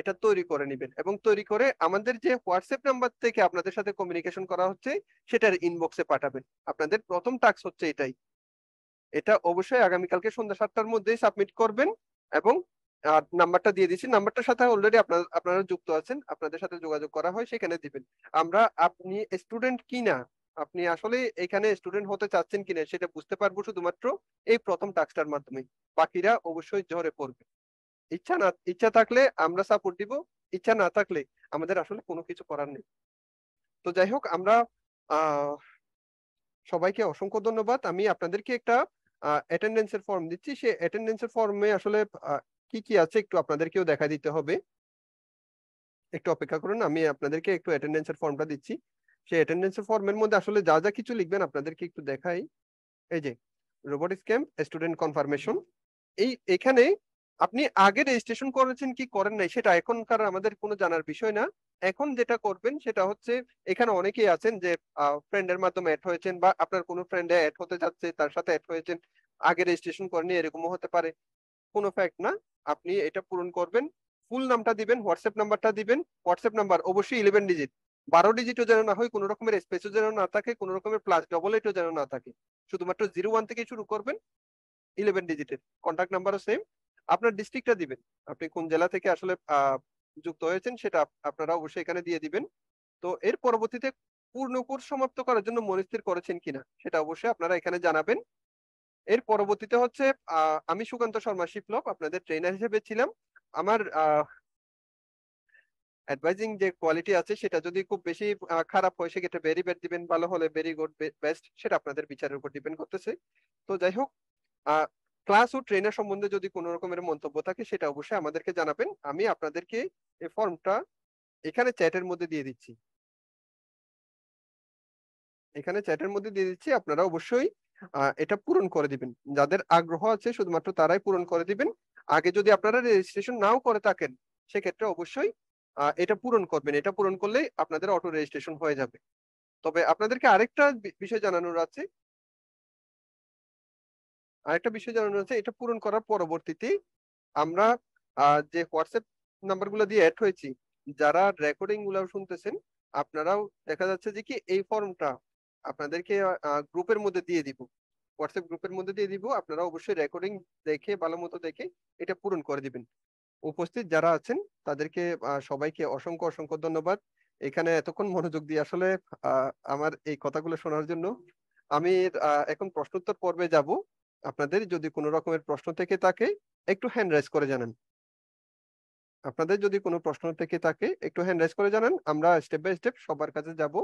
S1: এটা তৈরি করে নেবেন এবং তৈরি করে আমাদের যে হোয়াটসঅ্যাপ নাম্বার থেকে আপনাদের সাথে কমিউনিকেশন করা হচ্ছে সেটার ইনবক্সে পাঠাবেন আপনাদের প্রথম টাস্ক হচ্ছে এটাই এটা অবশ্যই আগামীকালকে সন্ধ্যা সাতটার মধ্যে সাবমিট করবেন এবং আর নাম্বারটা দিয়ে দিচ্ছি নাম্বারটার সাথে অলরেডি আপনারা আপনারা যুক্ত আছেন আপনাদের সাথে যোগাযোগ করা হয় সেখানে দিবেন আমরা আপনি স্টুডেন্ট কিনা আপনি আসলে এখানে স্টুডেন্ট হতে চাচ্ছেন কিনা সেটা বুঝতে পারবো শুধুমাত্র এই প্রথম টাস্কটার মাধ্যমে বাকিরা অবশ্যই ঝরে পড়বে ইচ্ছা না ইচ্ছা থাকলে আমরা সাপোর্ট দিব ইচ্ছা না থাকলে আমাদের আসলে কোনো কিছু করার নেই তো যাই হোক আমরা সবাইকে অসংখ্য ধন্যবাদ আমি আপনাদেরকে একটা অ্যাটেন্ডেন্সের ফর্ম দিচ্ছি সে অ্যাটেন্ডেন্সের ফর্মে আসলে কি কি আছে একটু আপনাদেরকেও দেখা দিতে হবে একটু অপেক্ষা করুন আমি আপনাদেরকে একটু অ্যাটেন্ডেন্সের ফর্মটা দিচ্ছি সেই অ্যাটেন্ডেন্সের ফর্মের মধ্যে আসলে যা যা কিছু লিখবেন আপনাদেরকে একটু দেখাই এই যে রোবটিক ক্যাম্প স্টুডেন্ট কনফার্মেশন এই এখানে আপনি আগে রেজিস্ট্রেশন করেছেন কি করেন নাই সেটা এখনকার আমাদের কোনো জানার বিষয় না এখন যেটা করবেন সেটা হচ্ছে এখানে অনেকেই আছেন যে ফ্রেন্ডের মাধ্যমে অ্যাড হয়েছেন বা আপনার কোনো ফ্রেন্ডে অ্যাড হতে যাচ্ছে তার সাথে অ্যাড হয়েছেন আগে রেজিস্ট্রেশন করেনি এরকমও হতে পারে কোনো ফ্যাক্ট না আপনি এটা পূরণ করবেন ফুল নামটা দিবেন হোয়াটসঅ্যাপ নাম্বারটা দিবেন হোয়াটসঅ্যাপ নাম্বার অবশ্যই ইলেভেন ডিজিট বারো ডিজিটও যেন না হয় কোনো রকমের স্পেসও যেন না থাকে কোনো রকমের প্লাস ডবল এইটও যেন না থাকে শুধুমাত্র জিরো ওয়ান থেকে শুরু করবেন ইলেভেন ডিজিটের কন্ট্যাক্ট নাম্বারও সেম আপনার ডিস্ট্রিক্টটা দিবেন আপনি কোন জেলা থেকে আসলে যুক্ত হয়েছেন সেটা আপনারা অবশ্যই এখানে দিয়ে দিবেন তো এর পরবর্তীতে পূর্ণ কোর্স সমাপ্ত করার জন্য মনস্থির করেছেন কিনা সেটা অবশ্যই আপনারা এখানে জানাবেন এর পরবর্তীতে হচ্ছে আমি সুকান্ত শর্মা শিপলপ আপনাদের ট্রেনার হিসেবে ছিলাম আমার অ্যাডভাইজিং যে কোয়ালিটি আছে সেটা যদি খুব বেশি খারাপ হয় সেক্ষেত্রে ভেরি ব্যাড দিবেন ভালো হলে ভেরি গুড বেস্ট সেটা আপনাদের বিচারের উপর ডিপেন্ড করতেছে তো যাই হোক ক্লাস ও ট্রেনার সম্বন্ধে যদি কোনো রকমের মন্তব্য থাকে সেটা অবশ্যই আমাদেরকে জানাবেন আমি আপনাদেরকে এই ফর্মটা এখানে চ্যাটের মধ্যে দিয়ে দিচ্ছি এখানে চ্যাটের মধ্যে দিয়ে দিচ্ছি আপনারা অবশ্যই এটা পূরণ করে দিবেন যাদের আগ্রহ আছে শুধুমাত্র তারাই পূরণ করে দিবেন আগে যদি আপনারা রেজিস্ট্রেশন নাও করে থাকেন সেক্ষেত্রে অবশ্যই এটা পূরণ করবেন এটা পূরণ করলে আপনাদের অটো রেজিস্ট্রেশন হয়ে যাবে তবে আপনাদেরকে আরেকটা বিষয় জানানোর আছে আরেকটা বিষয় জানানো হয়েছে এটা পূরণ করার পরবর্তীতে আমরা যে হোয়াটসঅ্যাপ নাম্বারগুলো দিয়ে অ্যাড হয়েছি যারা রেকর্ডিং গুলো শুনতেছেন আপনারাও দেখা যাচ্ছে যে কি এই ফর্মটা আপনাদেরকে গ্রুপের মধ্যে দিয়ে দিব হোয়াটসঅ্যাপ গ্রুপের মধ্যে দিয়ে দিব আপনারা অবশ্যই রেকর্ডিং দেখে ভালো মতো দেখে এটা পূরণ করে দিবেন উপস্থিত যারা আছেন তাদেরকে সবাইকে অসংখ্য অসংখ্য ধন্যবাদ এখানে এতক্ষণ মনোযোগ দিয়ে আসলে আমার এই কথাগুলো শোনার জন্য আমি এখন প্রশ্নোত্তর পর্বে যাব আপনাদের যদি কোনো রকমের প্রশ্ন থেকে থাকে একটু হ্যান্ড রাইজ করে জানান আপনাদের যদি কোনো প্রশ্ন থেকে থাকে একটু হ্যান্ড রাইজ করে জানান আমরা স্টেপ বাই স্টেপ সবার কাছে
S2: যাব